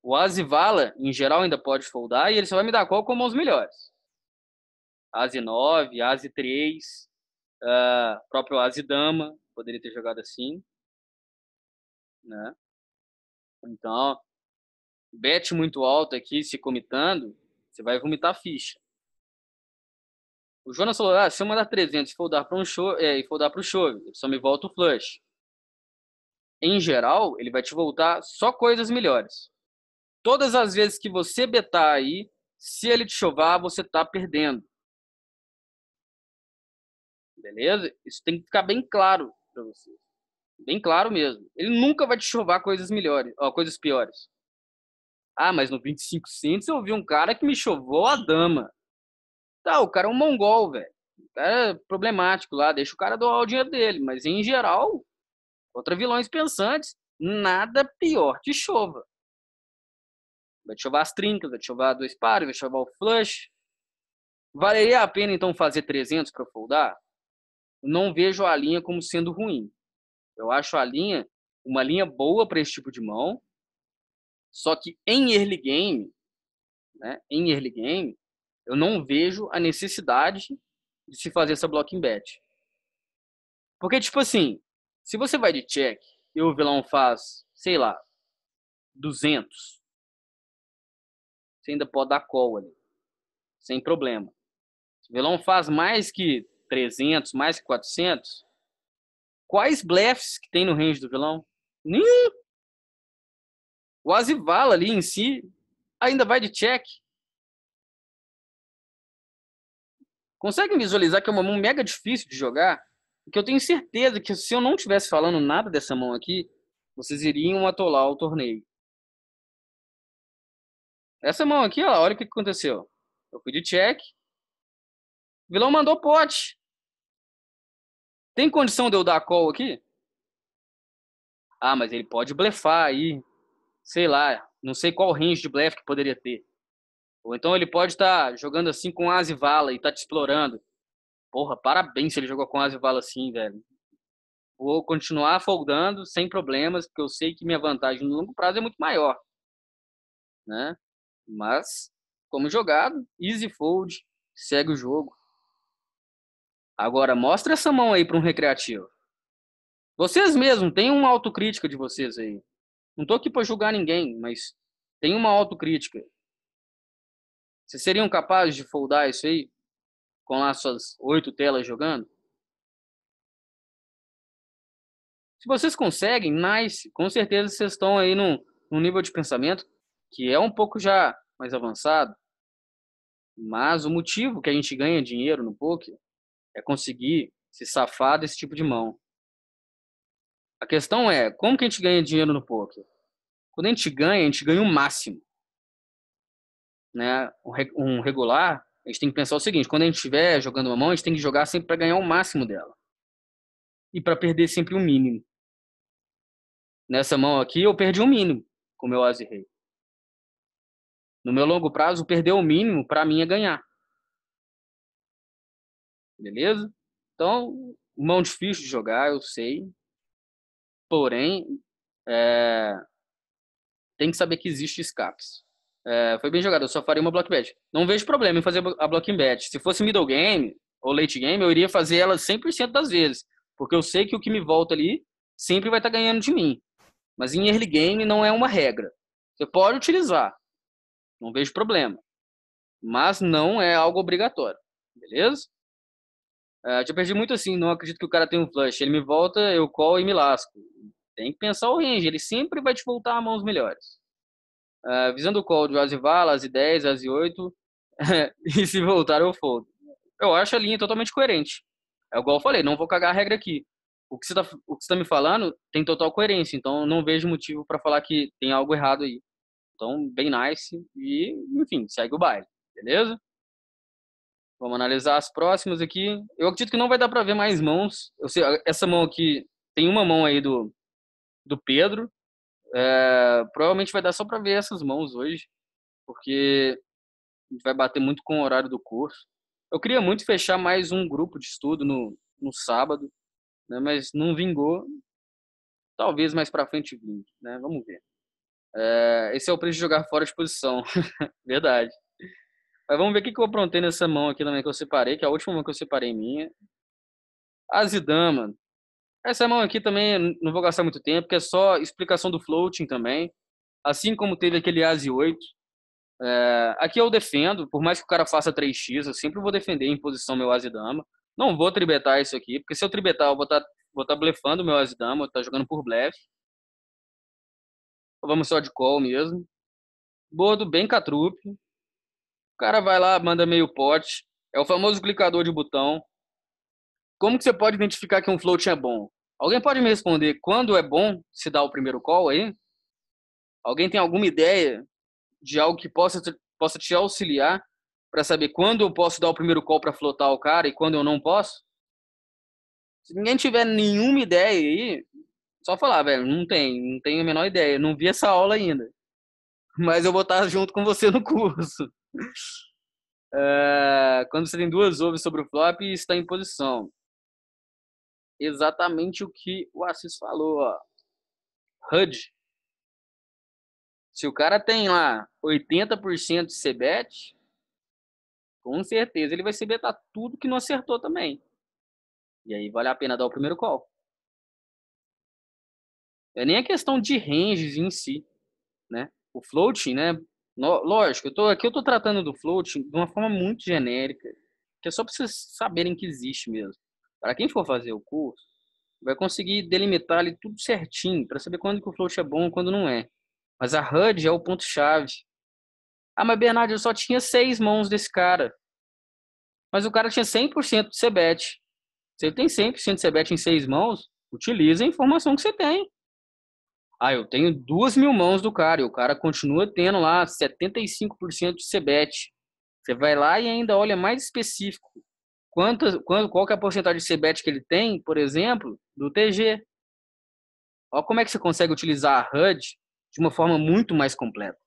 S1: o Azivala, em geral, ainda pode foldar e ele só vai me dar call como os melhores. Asi 9, Asi 3, uh, próprio Asi Dama, poderia ter jogado assim. Né? Então, bet muito alto aqui, se comitando, você vai vomitar ficha. O Jonas falou, ah, se eu mandar 300 e for dar para um show, é, for dar para o show, só me volta o flush. Em geral, ele vai te voltar só coisas melhores. Todas as vezes que você betar aí, se ele te chovar, você está perdendo. Beleza? Isso tem que ficar bem claro para você. Bem claro mesmo. Ele nunca vai te chovar coisas melhores, ó, coisas piores. Ah, mas no 2.500 eu vi um cara que me chovou a dama. Tá, o cara é um mongol, velho. O cara é problemático lá, deixa o cara doar o dinheiro dele. Mas, em geral, contra vilões pensantes, nada pior que chova. Vai te chover as trincas, vai te chover dois pares, vai te chover o flush. Valeria a pena, então, fazer 300 para foldar? Não vejo a linha como sendo ruim. Eu acho a linha uma linha boa para esse tipo de mão. Só que em early game, né, em early game, eu não vejo a necessidade de se fazer essa blocking bet. Porque, tipo assim, se você vai de check e o vilão faz, sei lá, 200, você ainda pode dar call ali, sem problema. Se o vilão faz mais que 300, mais que 400, quais blefs que tem no range do vilão? Nenhum! O Azivala ali em si ainda vai de check Consegue visualizar que é uma mão mega difícil de jogar? Que eu tenho certeza que se eu não estivesse falando nada dessa mão aqui, vocês iriam atolar o torneio. Essa mão aqui, olha o que aconteceu. Eu fui de check. O vilão mandou pote. Tem condição de eu dar call aqui? Ah, mas ele pode blefar aí. Sei lá, não sei qual range de blefe que poderia ter. Ou então ele pode estar tá jogando assim com As e vala e tá te explorando. Porra, parabéns se ele jogou com As e vala assim, velho. Vou continuar foldando sem problemas, porque eu sei que minha vantagem no longo prazo é muito maior. Né? Mas, como jogado, easy fold, segue o jogo. Agora, mostra essa mão aí para um recreativo. Vocês mesmos, tem uma autocrítica de vocês aí. Não tô aqui para julgar ninguém, mas tem uma autocrítica. Vocês seriam capazes de foldar isso aí? Com lá suas oito telas jogando? Se vocês conseguem, nice. Com certeza vocês estão aí num, num nível de pensamento que é um pouco já mais avançado. Mas o motivo que a gente ganha dinheiro no poker é conseguir se safar desse tipo de mão. A questão é, como que a gente ganha dinheiro no poker? Quando a gente ganha, a gente ganha o máximo né, um regular, a gente tem que pensar o seguinte: quando a gente estiver jogando uma mão, a gente tem que jogar sempre para ganhar o máximo dela e para perder sempre o mínimo. Nessa mão aqui, eu perdi o mínimo com o meu as rei. No meu longo prazo, perder o mínimo para mim é ganhar. Beleza? Então, mão difícil de jogar, eu sei. Porém, é... tem que saber que existe escapes. É, foi bem jogado, eu só faria uma block bet. Não vejo problema em fazer a block bet. Se fosse middle game ou late game, eu iria fazer ela 100% das vezes, porque eu sei que o que me volta ali sempre vai estar tá ganhando de mim. Mas em early game não é uma regra. Você pode utilizar, não vejo problema, mas não é algo obrigatório, beleza? É, já perdi muito assim, não acredito que o cara tem um flush. Ele me volta, eu call e me lasco. Tem que pensar o range, ele sempre vai te voltar a mãos melhores uh, visando o código de as vala, as 10, as 8 [LAUGHS] e se voltar eu fodo. Eu acho a linha totalmente coerente. É igual eu falei, não vou cagar a regra aqui. O que você está tá me falando tem total coerência, então não vejo motivo para falar que tem algo errado aí. Então, bem nice e, enfim, segue o baile, beleza? Vamos analisar as próximas aqui. Eu acredito que não vai dar para ver mais mãos. Sei, essa mão aqui, tem uma mão aí do, do Pedro, é, provavelmente vai dar só para ver essas mãos hoje, porque a gente vai bater muito com o horário do curso. Eu queria muito fechar mais um grupo de estudo no, no sábado, né, mas não vingou. Talvez mais para frente vingue, né? Vamos ver. É, esse é o preço de jogar fora de posição. [LAUGHS] Verdade. Mas vamos ver o que eu aprontei nessa mão aqui também que eu separei, que é a última mão que eu separei minha. Azidama, essa mão aqui também não vou gastar muito tempo, porque é só explicação do floating também. Assim como teve aquele ASI 8. É, aqui eu defendo, por mais que o cara faça 3x, eu sempre vou defender em posição meu ASI dama. Não vou tribetar isso aqui, porque se eu tribetar, eu vou estar tá, vou tá blefando meu ASI dama, vou estar tá jogando por blefe. Então, vamos só de call mesmo. Bordo bem catrupe. O cara vai lá, manda meio pote. É o famoso clicador de botão. Como que você pode identificar que um float é bom? Alguém pode me responder quando é bom se dar o primeiro call aí? Alguém tem alguma ideia de algo que possa, possa te auxiliar para saber quando eu posso dar o primeiro call para flotar o cara e quando eu não posso? Se ninguém tiver nenhuma ideia aí, só falar, velho, não tem, não tenho a menor ideia, não vi essa aula ainda. Mas eu vou estar junto com você no curso. uh, [LAUGHS] quando você tem duas ouves sobre o flop e está em posição exatamente o que o Assis falou, ó. HUD. Se o cara tem lá 80% de CBET, com certeza ele vai CBETar tudo que não acertou também. E aí vale a pena dar o primeiro call. É nem a questão de ranges em si, né? O floating, né? Lógico, eu tô, aqui eu tô tratando do floating de uma forma muito genérica, que é só pra vocês saberem que existe mesmo para quem for fazer o curso, vai conseguir delimitar ali tudo certinho para saber quando que o float é bom e quando não é. Mas a HUD é o ponto-chave. Ah, mas Bernardo, eu só tinha seis mãos desse cara. Mas o cara tinha 100% de CBET. Se ele tem 100% de CBET em seis mãos, utiliza a informação que você tem. Ah, eu tenho duas mil mãos do cara e o cara continua tendo lá 75% de CBET. Você vai lá e ainda olha mais específico. Quanto, qual que é a porcentagem de CBET que ele tem, por exemplo, do TG. Olha como é que você consegue utilizar a HUD de uma forma muito mais completa.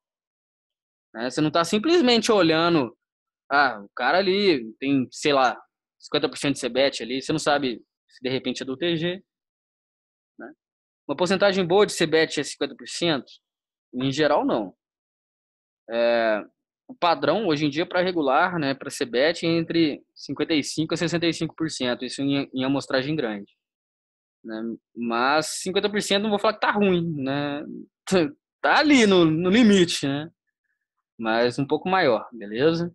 S1: Né? Você não está simplesmente olhando, ah, o cara ali tem, sei lá, 50% de CBET ali, você não sabe se de repente é do TG. Né? Uma porcentagem boa de CBET é 50%? Em geral, não. É, o padrão hoje em dia para regular, né, para bet é entre 55% a 65%, isso em, em amostragem grande. Né? Mas 50% não vou falar que tá ruim, né? [LAUGHS] Tá ali no, no limite, né? Mas um pouco maior, beleza?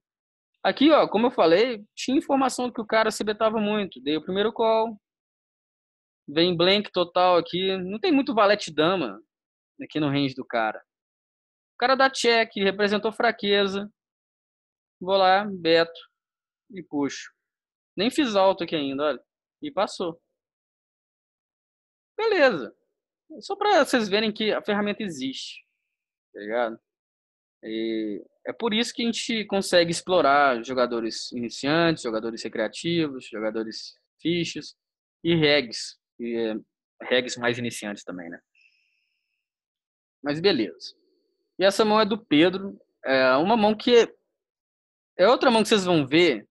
S1: Aqui, ó, como eu falei, tinha informação que o cara se betava muito. Dei o primeiro call. Vem blank total aqui. Não tem muito valete dama aqui no range do cara. O cara dá check, representou fraqueza. Vou lá, Beto, e puxo. Nem fiz alto aqui ainda, olha. E passou. Beleza. Só para vocês verem que a ferramenta existe. Tá ligado? E é por isso que a gente consegue explorar jogadores iniciantes, jogadores recreativos, jogadores fichas e regs. E é, regs mais iniciantes também, né? Mas beleza. E essa mão é do Pedro. É uma mão que. É outra mão que vocês vão ver.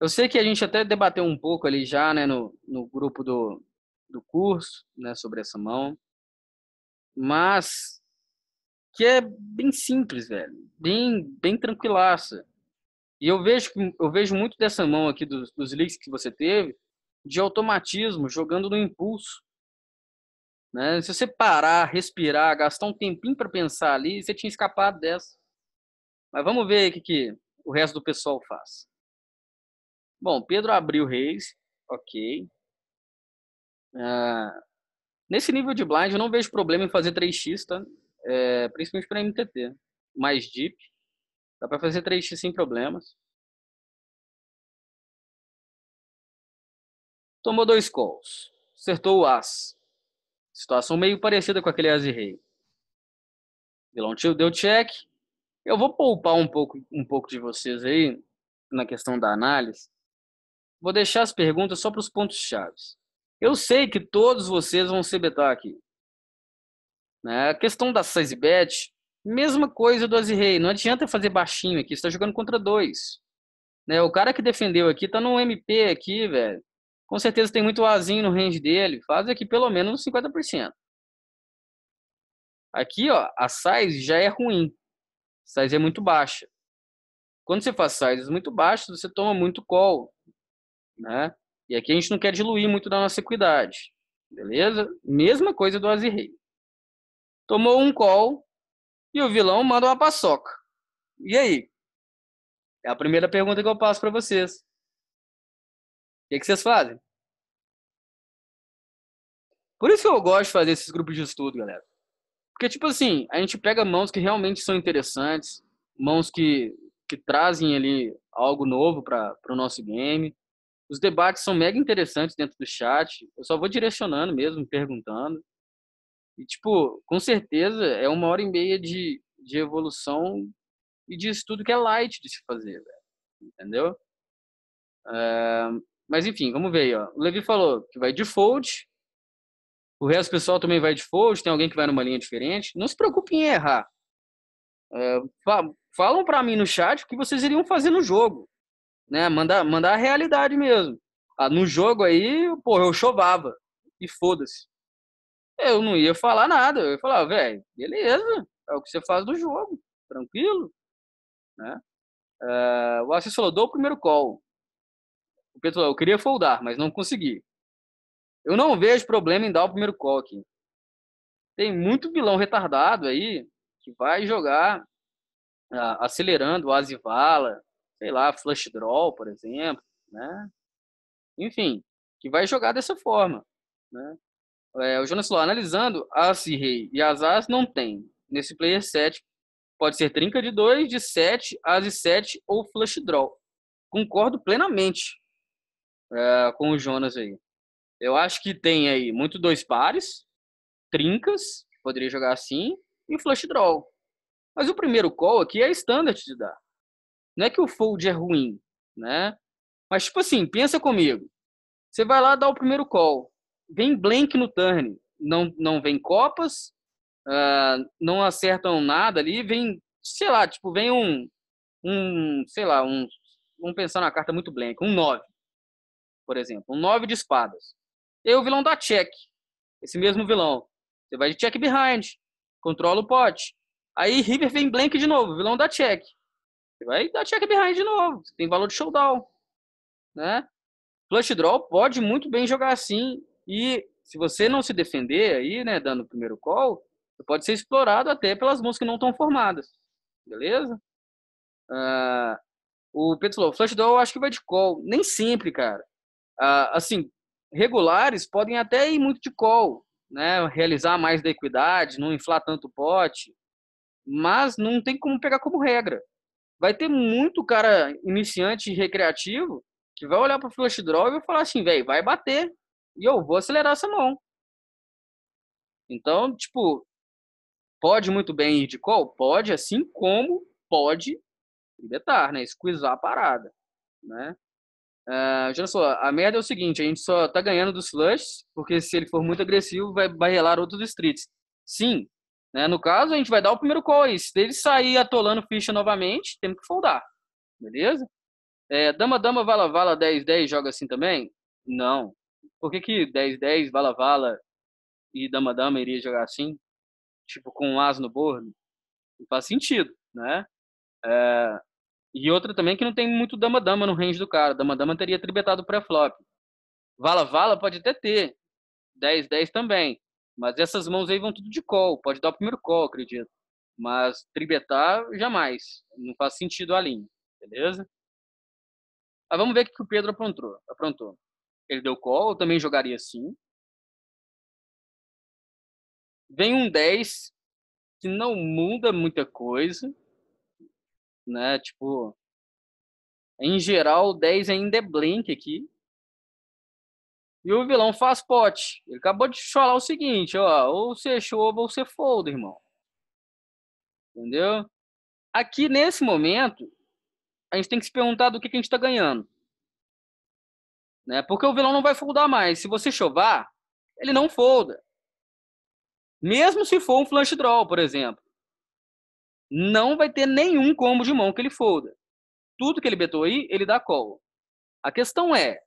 S1: Eu sei que a gente até debateu um pouco ali já, né, no, no grupo do, do curso, né, sobre essa mão. Mas. Que é bem simples, velho. Bem, bem tranquilaça. E eu vejo, eu vejo muito dessa mão aqui dos, dos leaks que você teve, de automatismo, jogando no impulso. Né? Se você parar, respirar, gastar um tempinho para pensar ali, você tinha escapado dessa. Mas vamos ver o que, que o resto do pessoal faz. Bom, Pedro abriu reis, ok. Ah, nesse nível de blind, eu não vejo problema em fazer 3x, tá? É, principalmente para MTT. Mais deep. Dá para fazer 3x sem problemas. Tomou dois calls. Acertou o as. Situação meio parecida com aquele Asi Rei. Vilão tio deu check. Eu vou poupar um pouco, um pouco de vocês aí na questão da análise. Vou deixar as perguntas só para os pontos chaves. Eu sei que todos vocês vão se betar aqui. Né? A questão da size bet, mesma coisa do rei. Não adianta fazer baixinho aqui. Você está jogando contra dois. Né? O cara que defendeu aqui está no MP aqui, velho com certeza tem muito azinho no range dele. Faz aqui pelo menos 50%. Aqui, ó, a size já é ruim. A size é muito baixa. Quando você faz sizes muito baixas, você toma muito call, né? E aqui a gente não quer diluir muito da nossa equidade, beleza? Mesma coisa do azirrei. Tomou um call e o vilão manda uma paçoca. E aí? É a primeira pergunta que eu passo para vocês que, é que vocês fazem? Por isso que eu gosto de fazer esses grupos de estudo, galera. Porque, tipo assim, a gente pega mãos que realmente são interessantes, mãos que, que trazem ali algo novo para o nosso game. Os debates são mega interessantes dentro do chat. Eu só vou direcionando mesmo, perguntando. E, tipo, com certeza é uma hora e meia de, de evolução e de estudo que é light de se fazer, velho. Entendeu? É, mas enfim, vamos ver aí. Ó. O Levi falou que vai de fold, O resto do pessoal também vai de fold. Tem alguém que vai numa linha diferente. Não se preocupe em errar. É, falam para mim no chat o que vocês iriam fazer no jogo. Né? Mandar, mandar a realidade mesmo. Ah, no jogo aí, pô, eu chovava. E foda-se. Eu não ia falar nada. Eu ia falar, ah, velho, beleza. É o que você faz no jogo. Tranquilo. Né? É, o Assis falou, dou o primeiro call. Porque eu queria foldar, mas não consegui. Eu não vejo problema em dar o primeiro call aqui. Tem muito vilão retardado aí que vai jogar ah, acelerando o Asivala, sei lá, flush Draw, por exemplo, né? Enfim, que vai jogar dessa forma, né? É, o Jonas falou, analisando, Ace Rei e as As não tem. Nesse player 7, pode ser trinca de 2, de 7, As e 7 ou flush Draw. Concordo plenamente. Eh, com o Jonas aí. Eu acho que tem aí muito dois pares, trincas, poderia jogar assim, e flush draw. Mas o primeiro call aqui é standard de dar. Não é que o fold é ruim, né? Mas tipo assim, pensa comigo. Você vai lá dar o primeiro call. Vem blank no turn. Não, não vem copas, uh, não acertam nada ali. Vem, sei lá, tipo, vem um, um sei lá, um, vamos pensar na carta muito blank, um 9 por exemplo, um nove de espadas. E aí o vilão dá check, esse mesmo vilão. Você vai de check behind, controla o pote. Aí River vem blank de novo, vilão dá check. Você vai dar check behind de novo, você tem valor de showdown. Né? Flush draw pode muito bem jogar assim e se você não se defender aí, né, dando o primeiro call, você pode ser explorado até pelas mãos que não estão formadas. Beleza? Uh, o Petro falou, flush draw eu acho que vai de call. Nem sempre, cara. Ah, assim, regulares podem até ir muito de call, né? realizar mais da equidade, não inflar tanto o pote, mas não tem como pegar como regra. Vai ter muito cara iniciante recreativo que vai olhar para o flush draw e vai falar assim, velho, vai bater e eu vou acelerar essa mão. Então, tipo, pode muito bem ir de call? Pode, assim como pode libertar, né? Esquizar a parada, né? Uh, ah, já só, a merda é o seguinte, a gente só tá ganhando dos flushes, porque se ele for muito agressivo, vai barrelar outros streets. Sim, né? No caso, a gente vai dar o primeiro call aí. Se ele sair atolando ficha novamente, temos que foldar. Beleza? É, dama, dama, vala, vala, 10, 10 joga assim também? Não. Por que que 10, 10, vala, vala e dama, dama iria jogar assim? Tipo, com um as no bordo? Não faz sentido, né? É, e outra também que não tem muito dama-dama no range do cara. Dama-dama teria tribetado pré-flop. Vala-vala pode até ter. 10-10 também. Mas essas mãos aí vão tudo de call. Pode dar o primeiro call, acredito. Mas tribetar, jamais. Não faz sentido a linha. Beleza? Mas vamos ver o que o Pedro aprontou. aprontou. Ele deu call, eu também jogaria assim. Vem um 10, que não muda muita coisa né? Tipo, em geral, 10 ainda é blink aqui. E o vilão faz pote. Ele acabou de falar o seguinte, ó, ou você chova é ou você é folda, irmão. Entendeu? Aqui, nesse momento, a gente tem que se perguntar do que, que a gente está ganhando. Né? Porque o vilão não vai foldar mais. Se você chovar, ele não folda. Mesmo se for um flush draw, por exemplo não vai ter nenhum combo de mão que ele folda. Tudo que ele betou aí, ele dá call. A questão é,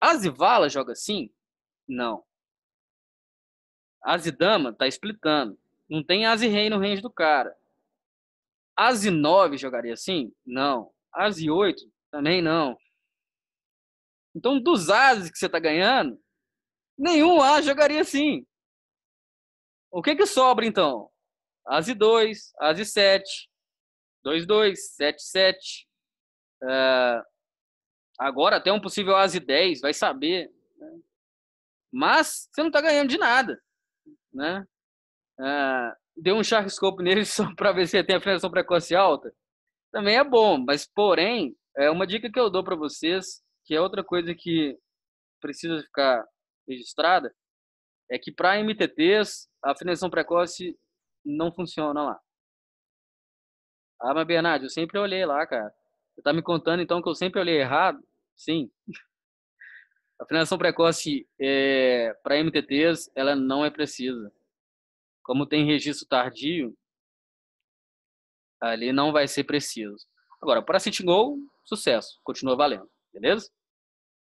S1: a Zivala joga assim? Não. A Zidama tá splitando. Não tem Aze Rei no range do cara. Aze 9 jogaria assim? Não. Aze 8? Também não. Então, dos ases que você tá ganhando, nenhum as jogaria assim. O que que sobra, então? Ase 2, Ase 7, 2, 2, 7, 7. agora até um possível Ase 10, vai saber. Né? Mas você não está ganhando de nada. Né? Uh, deu um sharkscope [LAUGHS] nele só para ver se tem a finalização precoce alta. Também é bom, mas porém, é uma dica que eu dou para vocês, que é outra coisa que precisa ficar registrada, é que para MTTs a finalização precoce não funciona lá. Ah, mas Bernardo, eu sempre olhei lá, cara. Você tá me contando então que eu sempre olhei errado? Sim. [LAUGHS] A finalização precoce é, eh, para MTTs, ela não é precisa. Como tem registro tardio, ali não vai ser preciso. Agora, para sitting goal, sucesso, continua valendo, beleza?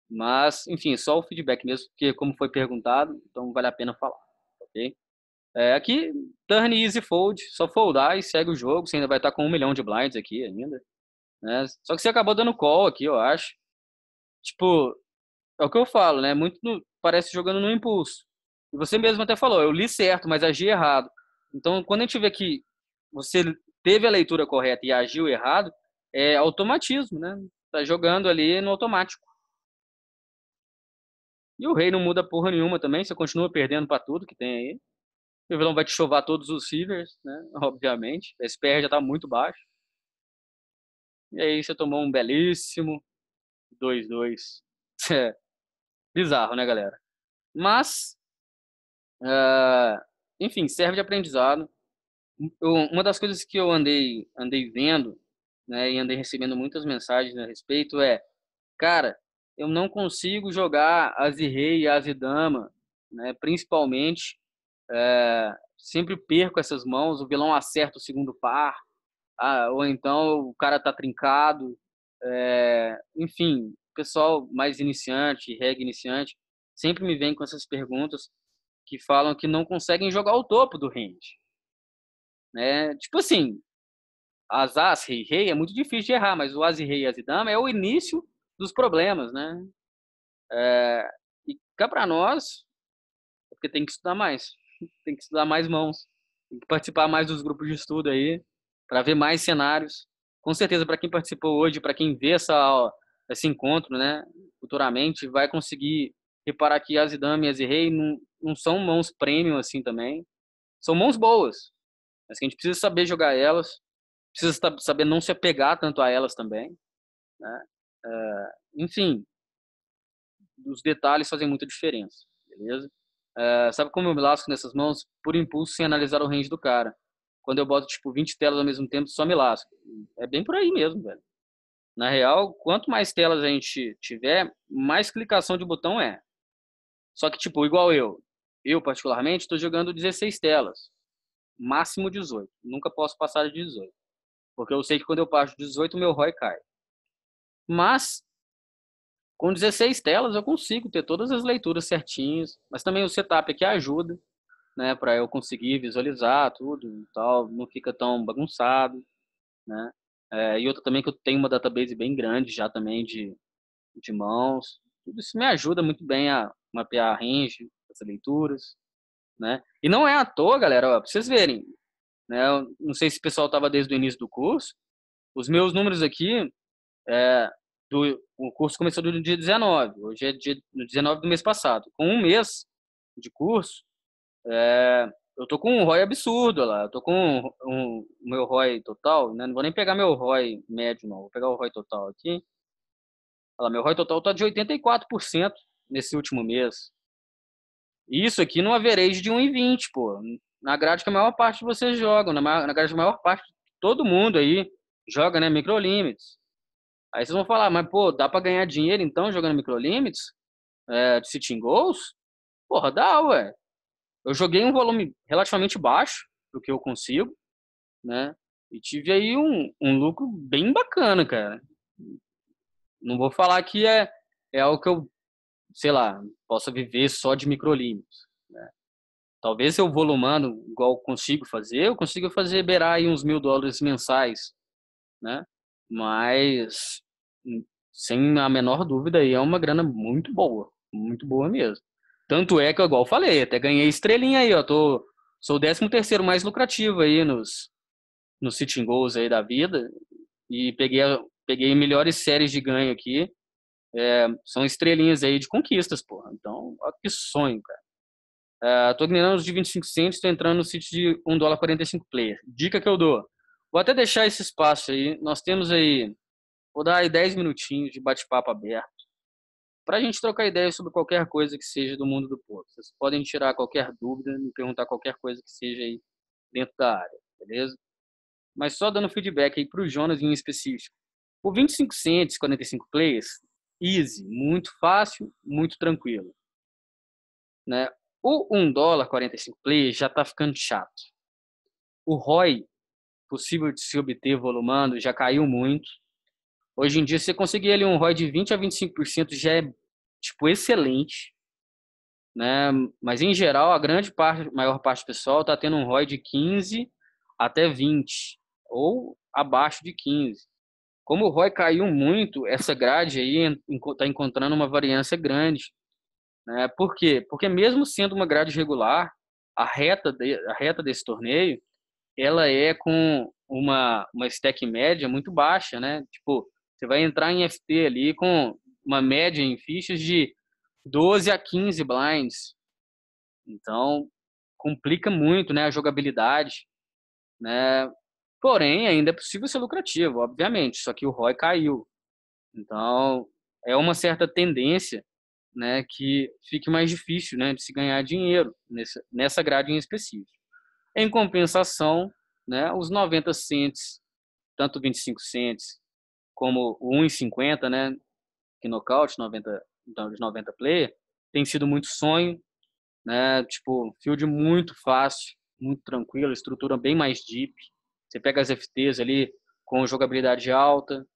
S1: Mas, enfim, só o feedback mesmo, porque como foi perguntado, então vale a pena falar, ok? É, aqui, turn easy fold, só foldar e segue o jogo. Você ainda vai estar com um milhão de blinds aqui ainda. Né? Só que você acabou dando call aqui, eu acho. Tipo, é o que eu falo, né? Muito no, parece jogando no impulso. E você mesmo até falou, eu li certo, mas agi errado. Então, quando a gente vê que você teve a leitura correta e agiu errado, é automatismo, né? Tá jogando ali no automático. E o rei não muda porra nenhuma também, você continua perdendo para tudo que tem aí. O Vilão vai te chovar todos os receivers, né? Obviamente. A SPR já tá muito baixo. E aí você tomou um belíssimo 2-2. [LAUGHS] É. Bizarro, né, galera? Mas, uh, enfim, serve de aprendizado. Eu, uma das coisas que eu andei, andei vendo né, e andei recebendo muitas mensagens a respeito é, cara, eu não consigo jogar as e rei as dama, né, principalmente é, sempre perco essas mãos, o vilão acerta o segundo par, ah, ou então o cara tá trincado. É, enfim, pessoal mais iniciante, reg iniciante, sempre me vem com essas perguntas que falam que não conseguem jogar o topo do range. Né? Tipo assim, as as, rei, rei é muito difícil de errar, mas o as, rei e as, dama é o início dos problemas, né? É, e cá para nós, é porque tem que estudar mais tem que estudar mais mãos, tem que participar mais dos grupos de estudo aí, para ver mais cenários. Com certeza, para quem participou hoje, para quem vê essa, esse encontro, né, futuramente, vai conseguir reparar que as Idame e as Rei não, não são mãos premium assim também. São mãos boas, mas que a gente precisa saber jogar elas, precisa saber não se apegar tanto a elas também. Né? Uh, enfim, os detalhes fazem muita diferença, beleza? Ah, sabe como eu me lasco nessas mãos? Por impulso, sem analisar o range do cara. Quando eu boto, tipo, 20 telas ao mesmo tempo, só me lasco. É bem por aí mesmo, velho. Na real, quanto mais telas a gente tiver, mais clicação de botão é. Só que, tipo, igual eu. Eu, particularmente, estou jogando 16 telas. Máximo 18. Nunca posso passar de 18. Porque eu sei que quando eu passo 18, meu ROI cai. Mas, com 16 telas eu consigo ter todas as leituras certinhas, mas também o setup aqui ajuda, né, para eu conseguir visualizar tudo e tal, não fica tão bagunçado, né? É, e outra também que eu tenho uma database bem grande já também de, de mãos. Tudo isso me ajuda muito bem a mapear a range, as leituras, né? E não é à toa, galera, ó, pra vocês verem, né? Eu não sei se o pessoal tava desde o início do curso, os meus números aqui, é, do, o curso começou no dia 19, hoje é dia, no 19 do mês passado. Com um mês de curso, é, eu tô com um ROI absurdo lá. Eu tô com o um, um, meu ROI total, né? Não vou nem pegar meu ROI médio, não. Vou pegar o ROI total aqui. Olha lá, meu ROI total tá de 84% nesse último mês. Isso aqui numa average de 1,20, pô. Na grade que a maior parte de vocês jogam, na, maior, na grade que a maior parte de todo mundo aí joga, né? Microlimites. Aí vocês vão falar, mas pô, dá para ganhar dinheiro então jogando microlimites? É, sitting goals? Porra, dá, ué. Eu joguei um volume relativamente baixo do que eu consigo, né? E tive aí um, um lucro bem bacana, cara. Não vou falar que é, é algo que eu, sei lá, possa viver só de microlimites. Né? Talvez eu volumando, igual consigo fazer, eu consigo fazer beirar aí uns mil dólares mensais, né? Mas sem a menor dúvida, aí é uma grana muito boa, muito boa mesmo. Tanto é que, igual eu falei, até ganhei estrelinha aí, ó, tô, sou o décimo terceiro mais lucrativo aí nos, nos sitting goals aí da vida, e peguei, peguei melhores séries de ganho aqui, é, são estrelinhas aí de conquistas, pô então, ó, que sonho, cara. É, tô ganhando os de 25 centos, tô entrando no sítio de 1 dólar 45 player. Dica que eu dou. Vou até deixar esse espaço aí. Nós temos aí Vou dar aí 10 minutinhos de bate-papo aberto para a gente trocar ideias sobre qualquer coisa que seja do mundo do povo. Vocês podem tirar qualquer dúvida, me perguntar qualquer coisa que seja aí dentro da área, beleza? Mas só dando feedback aí para o Jonas em específico. O 25 cents, 45 players, easy, muito fácil, muito tranquilo. Né? O 1 dólar 45 players já está ficando chato. O ROI, possível de se obter volumando, já caiu muito Hoje em dia, você conseguir ali um ROI de 20% a 25% já é, tipo, excelente. Né? Mas, em geral, a grande parte, maior parte do pessoal está tendo um ROI de 15% até 20%, ou abaixo de 15%. Como o ROI caiu muito, essa grade aí está encontrando uma variância grande. Né? Por quê? Porque mesmo sendo uma grade regular, a reta, de, a reta desse torneio, ela é com uma, uma stack média muito baixa, né? Tipo, você vai entrar em FT ali com uma média em fichas de 12 a 15 blinds. Então, complica muito né, a jogabilidade. Né? Porém, ainda é possível ser lucrativo, obviamente. Só que o ROI caiu. Então, é uma certa tendência né, que fique mais difícil né, de se ganhar dinheiro nessa, nessa grade em específico. Em compensação, né, os 90 cents, tanto 25 cents como o 1,50, né? Que nocaute, 90, de 90 player, tem sido muito sonho, né? Tipo, field muito fácil, muito tranquilo, estrutura bem mais deep. Você pega as FTs ali com jogabilidade alta,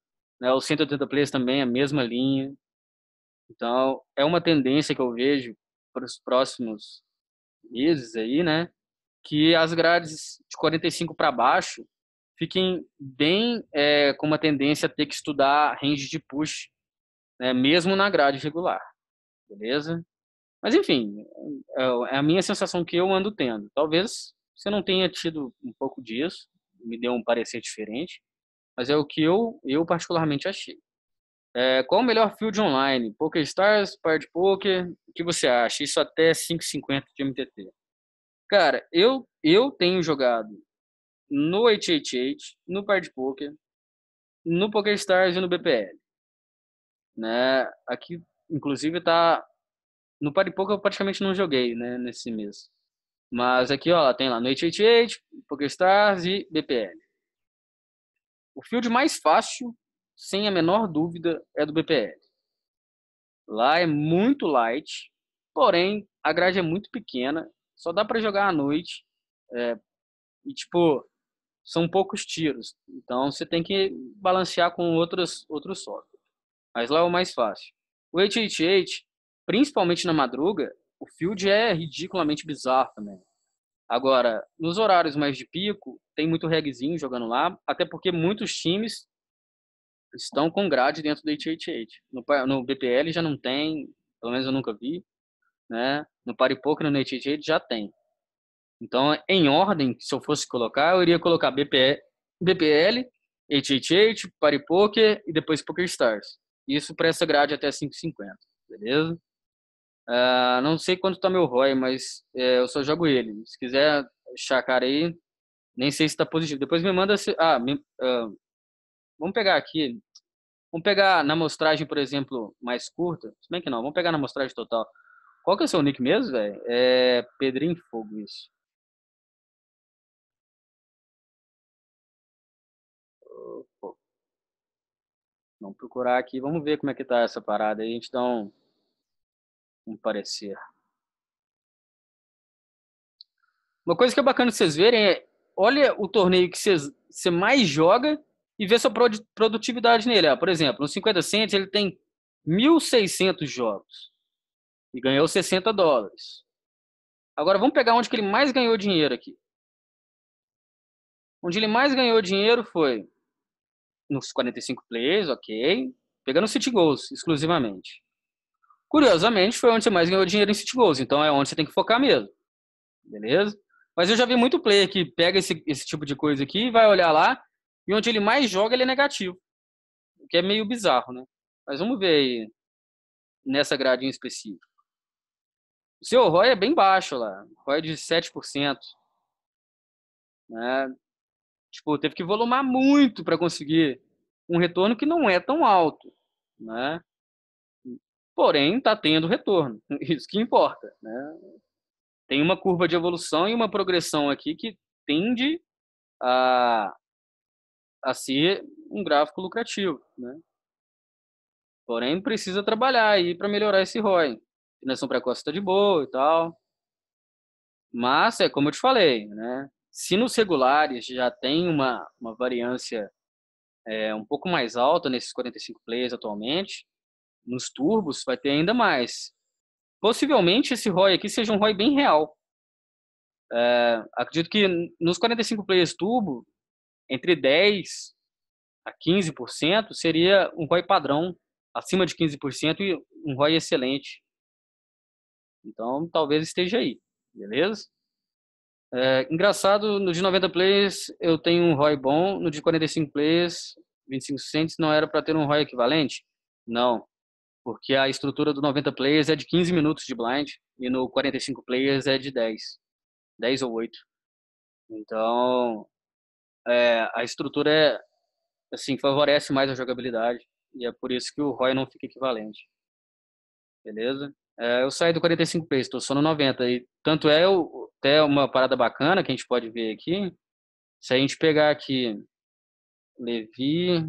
S1: né? O 180 players também a mesma linha. Então, é uma tendência que eu vejo para os próximos meses aí, né? Que as grades de 45 para baixo fiquem bem é, com uma tendência a ter que estudar range de push, né, mesmo na grade regular, beleza? Mas enfim, é, é a minha sensação que eu ando tendo. Talvez você não tenha tido um pouco disso, me deu um parecer diferente, mas é o que eu, eu particularmente achei. É, qual o melhor field online? PokerStars, de Poker? O que você acha? Isso até 5,50 de MTT. Cara, eu, eu tenho jogado no 888, no Party Poker, no PokerStars e no BPL. Né? Aqui, inclusive, tá. No Party Poker eu praticamente não joguei né, nesse mês. Mas aqui, ó, tem lá no 888, PokerStars e BPL. O field mais fácil, sem a menor dúvida, é do BPL. Lá é muito light, porém a grade é muito pequena, só dá para jogar à noite. É, e, tipo, são poucos tiros. Então você tem que balancear com outros, outros softwares. Mas lá é o mais fácil. O 888, principalmente na madruga, o field é ridiculamente bizarro também. Agora, nos horários mais de pico, tem muito regzinho jogando lá, até porque muitos times estão com grade dentro do 888. No, no BPL já não tem, pelo menos eu nunca vi. Né? No Paripoker e no 888 já tem. Então, em ordem, se eu fosse colocar, eu iria colocar BPL, BPL 888, Party Poker e depois Poker Stars. Isso para essa grade até 5,50, beleza? Uh, não sei quanto tá meu ROI, mas é, eu só jogo ele. Se quiser chacar aí, nem sei se tá positivo. Depois me manda... Se, ah, me, uh, vamos pegar aqui. Vamos pegar na mostragem, por exemplo, mais curta. Se bem que não, vamos pegar na mostragem total. Qual que é o seu nick mesmo, velho? É Pedrinho Fogo, isso. Vamos procurar aqui, vamos ver como é que tá essa parada aí, a gente dá um, um parecer. Uma coisa que é bacana vocês verem é, olha o torneio que vocês, você mais joga e vê sua produtividade nele. Ah, por exemplo, no 50 Cent ele tem 1.600 jogos e ganhou 60 dólares. Agora vamos pegar onde que ele mais ganhou dinheiro aqui. Onde ele mais ganhou dinheiro foi nos 45 plays, ok, pegando City Goals exclusivamente. Curiosamente, foi onde você mais ganhou dinheiro em City Goals, então é onde você tem que focar mesmo. Beleza? Mas eu já vi muito player que pega esse, esse tipo de coisa aqui e vai olhar lá, e onde ele mais joga, ele é negativo. O que é meio bizarro, né? Mas vamos ver aí nessa gradinha específica. O seu ROI é bem baixo lá, ROI de 7%. Né? Tipo, teve que volumar muito para conseguir um retorno que não é tão alto, né? Porém, está tendo retorno, [LAUGHS] isso que importa, né? Tem uma curva de evolução e uma progressão aqui que tende a, a ser um gráfico lucrativo, né? Porém, precisa trabalhar aí para melhorar esse ROI. Financiação precoce está de boa e tal. Mas, é como eu te falei, né? Se nos regulares já tem uma, uma variância é, um pouco mais alta nesses 45 plays atualmente, nos turbos vai ter ainda mais. Possivelmente esse ROI aqui seja um ROI bem real. É, acredito que nos 45 players turbo, entre 10 a 15% seria um ROI padrão, acima de 15% e um ROI excelente. Então, talvez esteja aí, beleza? É, engraçado, no de 90 players eu tenho um ROI bom, no de 45 players, 25 cents, não era para ter um ROI equivalente? Não, porque a estrutura do 90 players é de 15 minutos de blind e no 45 players é de 10, 10 ou 8. Então, é, a estrutura é, assim, favorece mais a jogabilidade e é por isso que o ROI não fica equivalente. Beleza? É, eu saí do 45 players, estou só no 90 e tanto é eu, até uma parada bacana que a gente pode ver aqui. Se a gente pegar aqui Levi.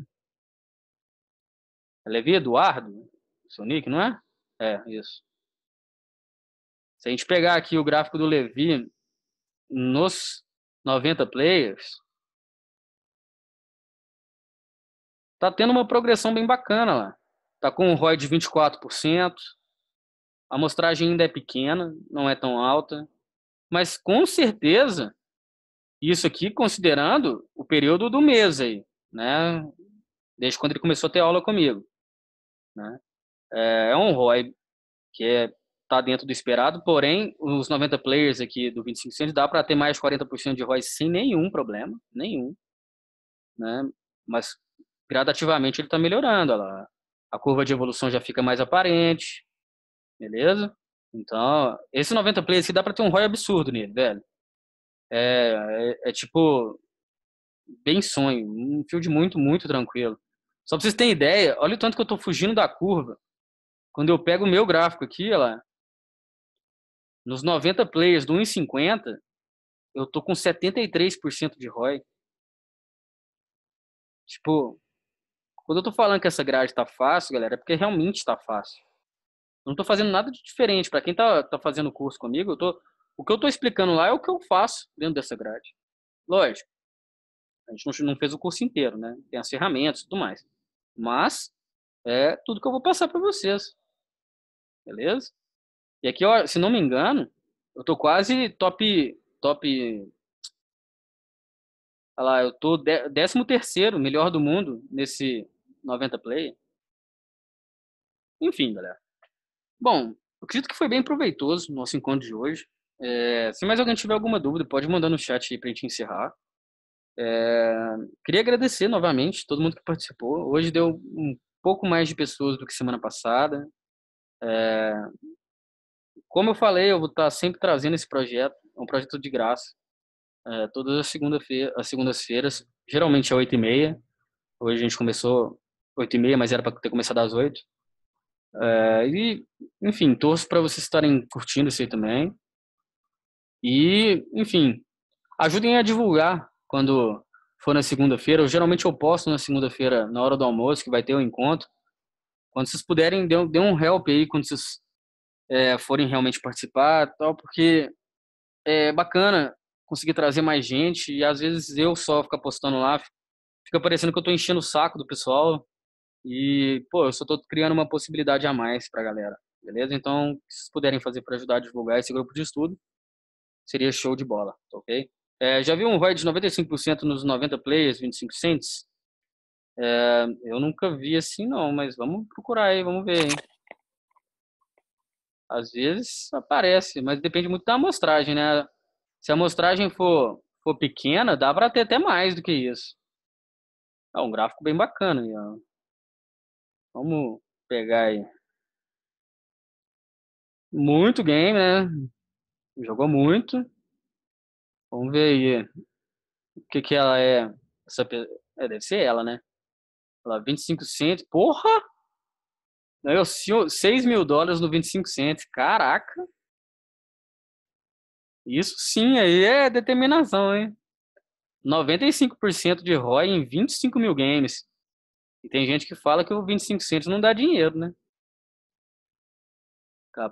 S1: É Levi Eduardo? Seu nick, não é? É, isso. Se a gente pegar aqui o gráfico do Levi nos 90 players, tá tendo uma progressão bem bacana lá. Tá com um ROI de 24%. A amostragem ainda é pequena, não é tão alta. Mas com certeza, isso aqui considerando o período do mês aí, né? Desde quando ele começou a ter aula comigo. Né? É, é um ROI que é tá dentro do esperado, porém, os 90 players aqui do 2500 dá para ter mais 40% de ROI sem nenhum problema, nenhum. Né? Mas gradativamente ele está melhorando, lá. a curva de evolução já fica mais aparente, beleza? Então, esse 90 plays aqui dá pra ter um ROI absurdo nele, velho. É, é, é tipo, bem sonho, um field muito, muito tranquilo. Só pra vocês terem ideia, olha o tanto que eu tô fugindo da curva. Quando eu pego o meu gráfico aqui, olha lá, nos 90 players do 1,50, eu tô com 73% de ROI. Tipo, quando eu tô falando que essa grade tá fácil, galera, é porque realmente tá fácil. Não estou fazendo nada de diferente. Para quem está tá fazendo curso comigo, eu tô, o que eu estou explicando lá é o que eu faço dentro dessa grade. Lógico, a gente não, fez o curso inteiro, né? Tem as ferramentas e tudo mais. Mas é tudo que eu vou passar para vocês. Beleza? E aqui, ó, se não me engano, eu estou quase top. top Olha lá, eu estou 13 terceiro melhor do mundo nesse 90 play. Enfim, galera. Bom, acredito que foi bem proveitoso o nosso encontro de hoje. É, se mais alguém tiver alguma dúvida, pode mandar no chat aí para a gente encerrar. É, queria agradecer novamente todo mundo que participou. Hoje deu um pouco mais de pessoas do que semana passada. É, como eu falei, eu vou estar sempre trazendo esse projeto. É um projeto de graça. É, todas as, segunda as segundas-feiras, geralmente é 8h30. Hoje a gente começou 8h30, mas era para ter começado às 8 é, e, enfim, torço para vocês estarem curtindo isso aí também. E, enfim, ajudem a divulgar quando for na segunda-feira. Eu, geralmente eu posto na segunda-feira, na hora do almoço, que vai ter o um encontro. Quando vocês puderem, dê, dê um help aí quando vocês é, forem realmente participar tal, porque é bacana conseguir trazer mais gente e às vezes eu só ficar postando lá, fica parecendo que eu estou enchendo o saco do pessoal e, pô, eu só tô criando uma possibilidade a mais pra galera, beleza? Então, se vocês puderem fazer para ajudar a divulgar esse grupo de estudo, seria show de bola, tá ok? É, já viu um ROI de 95% nos 90 players, 25 cents? É, eu nunca vi assim, não, mas vamos procurar aí, vamos ver, hein? Às vezes aparece, mas depende muito da amostragem, né? Se a amostragem for, for pequena, dá para ter até mais do que isso. É um gráfico bem bacana. Né? Vamos pegar aí. Muito game, né? Jogou muito. Vamos ver aí. O que que ela é? Essa, é, deve ser ela, né? Ela, 25 cento. Porra! Ganhou 6 mil dólares no 25 cento. Caraca! Isso sim, aí é determinação, hein? 95% de ROI em 25 mil games. E tem gente que fala que o 25 centos não dá dinheiro, né?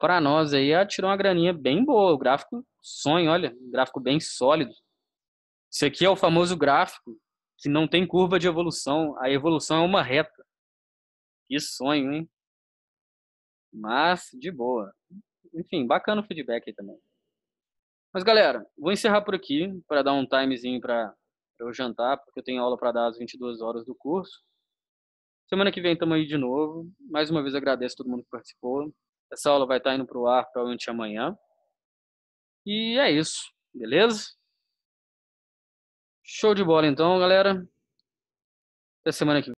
S1: para nós aí, atirou ah, uma graninha bem boa. O gráfico, sonho, olha, um gráfico bem sólido. Isso aqui é o famoso gráfico que não tem curva de evolução. A evolução é uma reta. Que sonho, hein? Mas, de boa. Enfim, bacana o feedback aí também. Mas, galera, vou encerrar por aqui para dar um timezinho para eu jantar, porque eu tenho aula para dar às 22 horas do curso. Semana que vem estamos aí de novo. Mais uma vez agradeço a todo mundo que participou. Essa aula vai estar tá indo para o ar provavelmente amanhã. E é isso, beleza? Show de bola então, galera. Até semana que vem.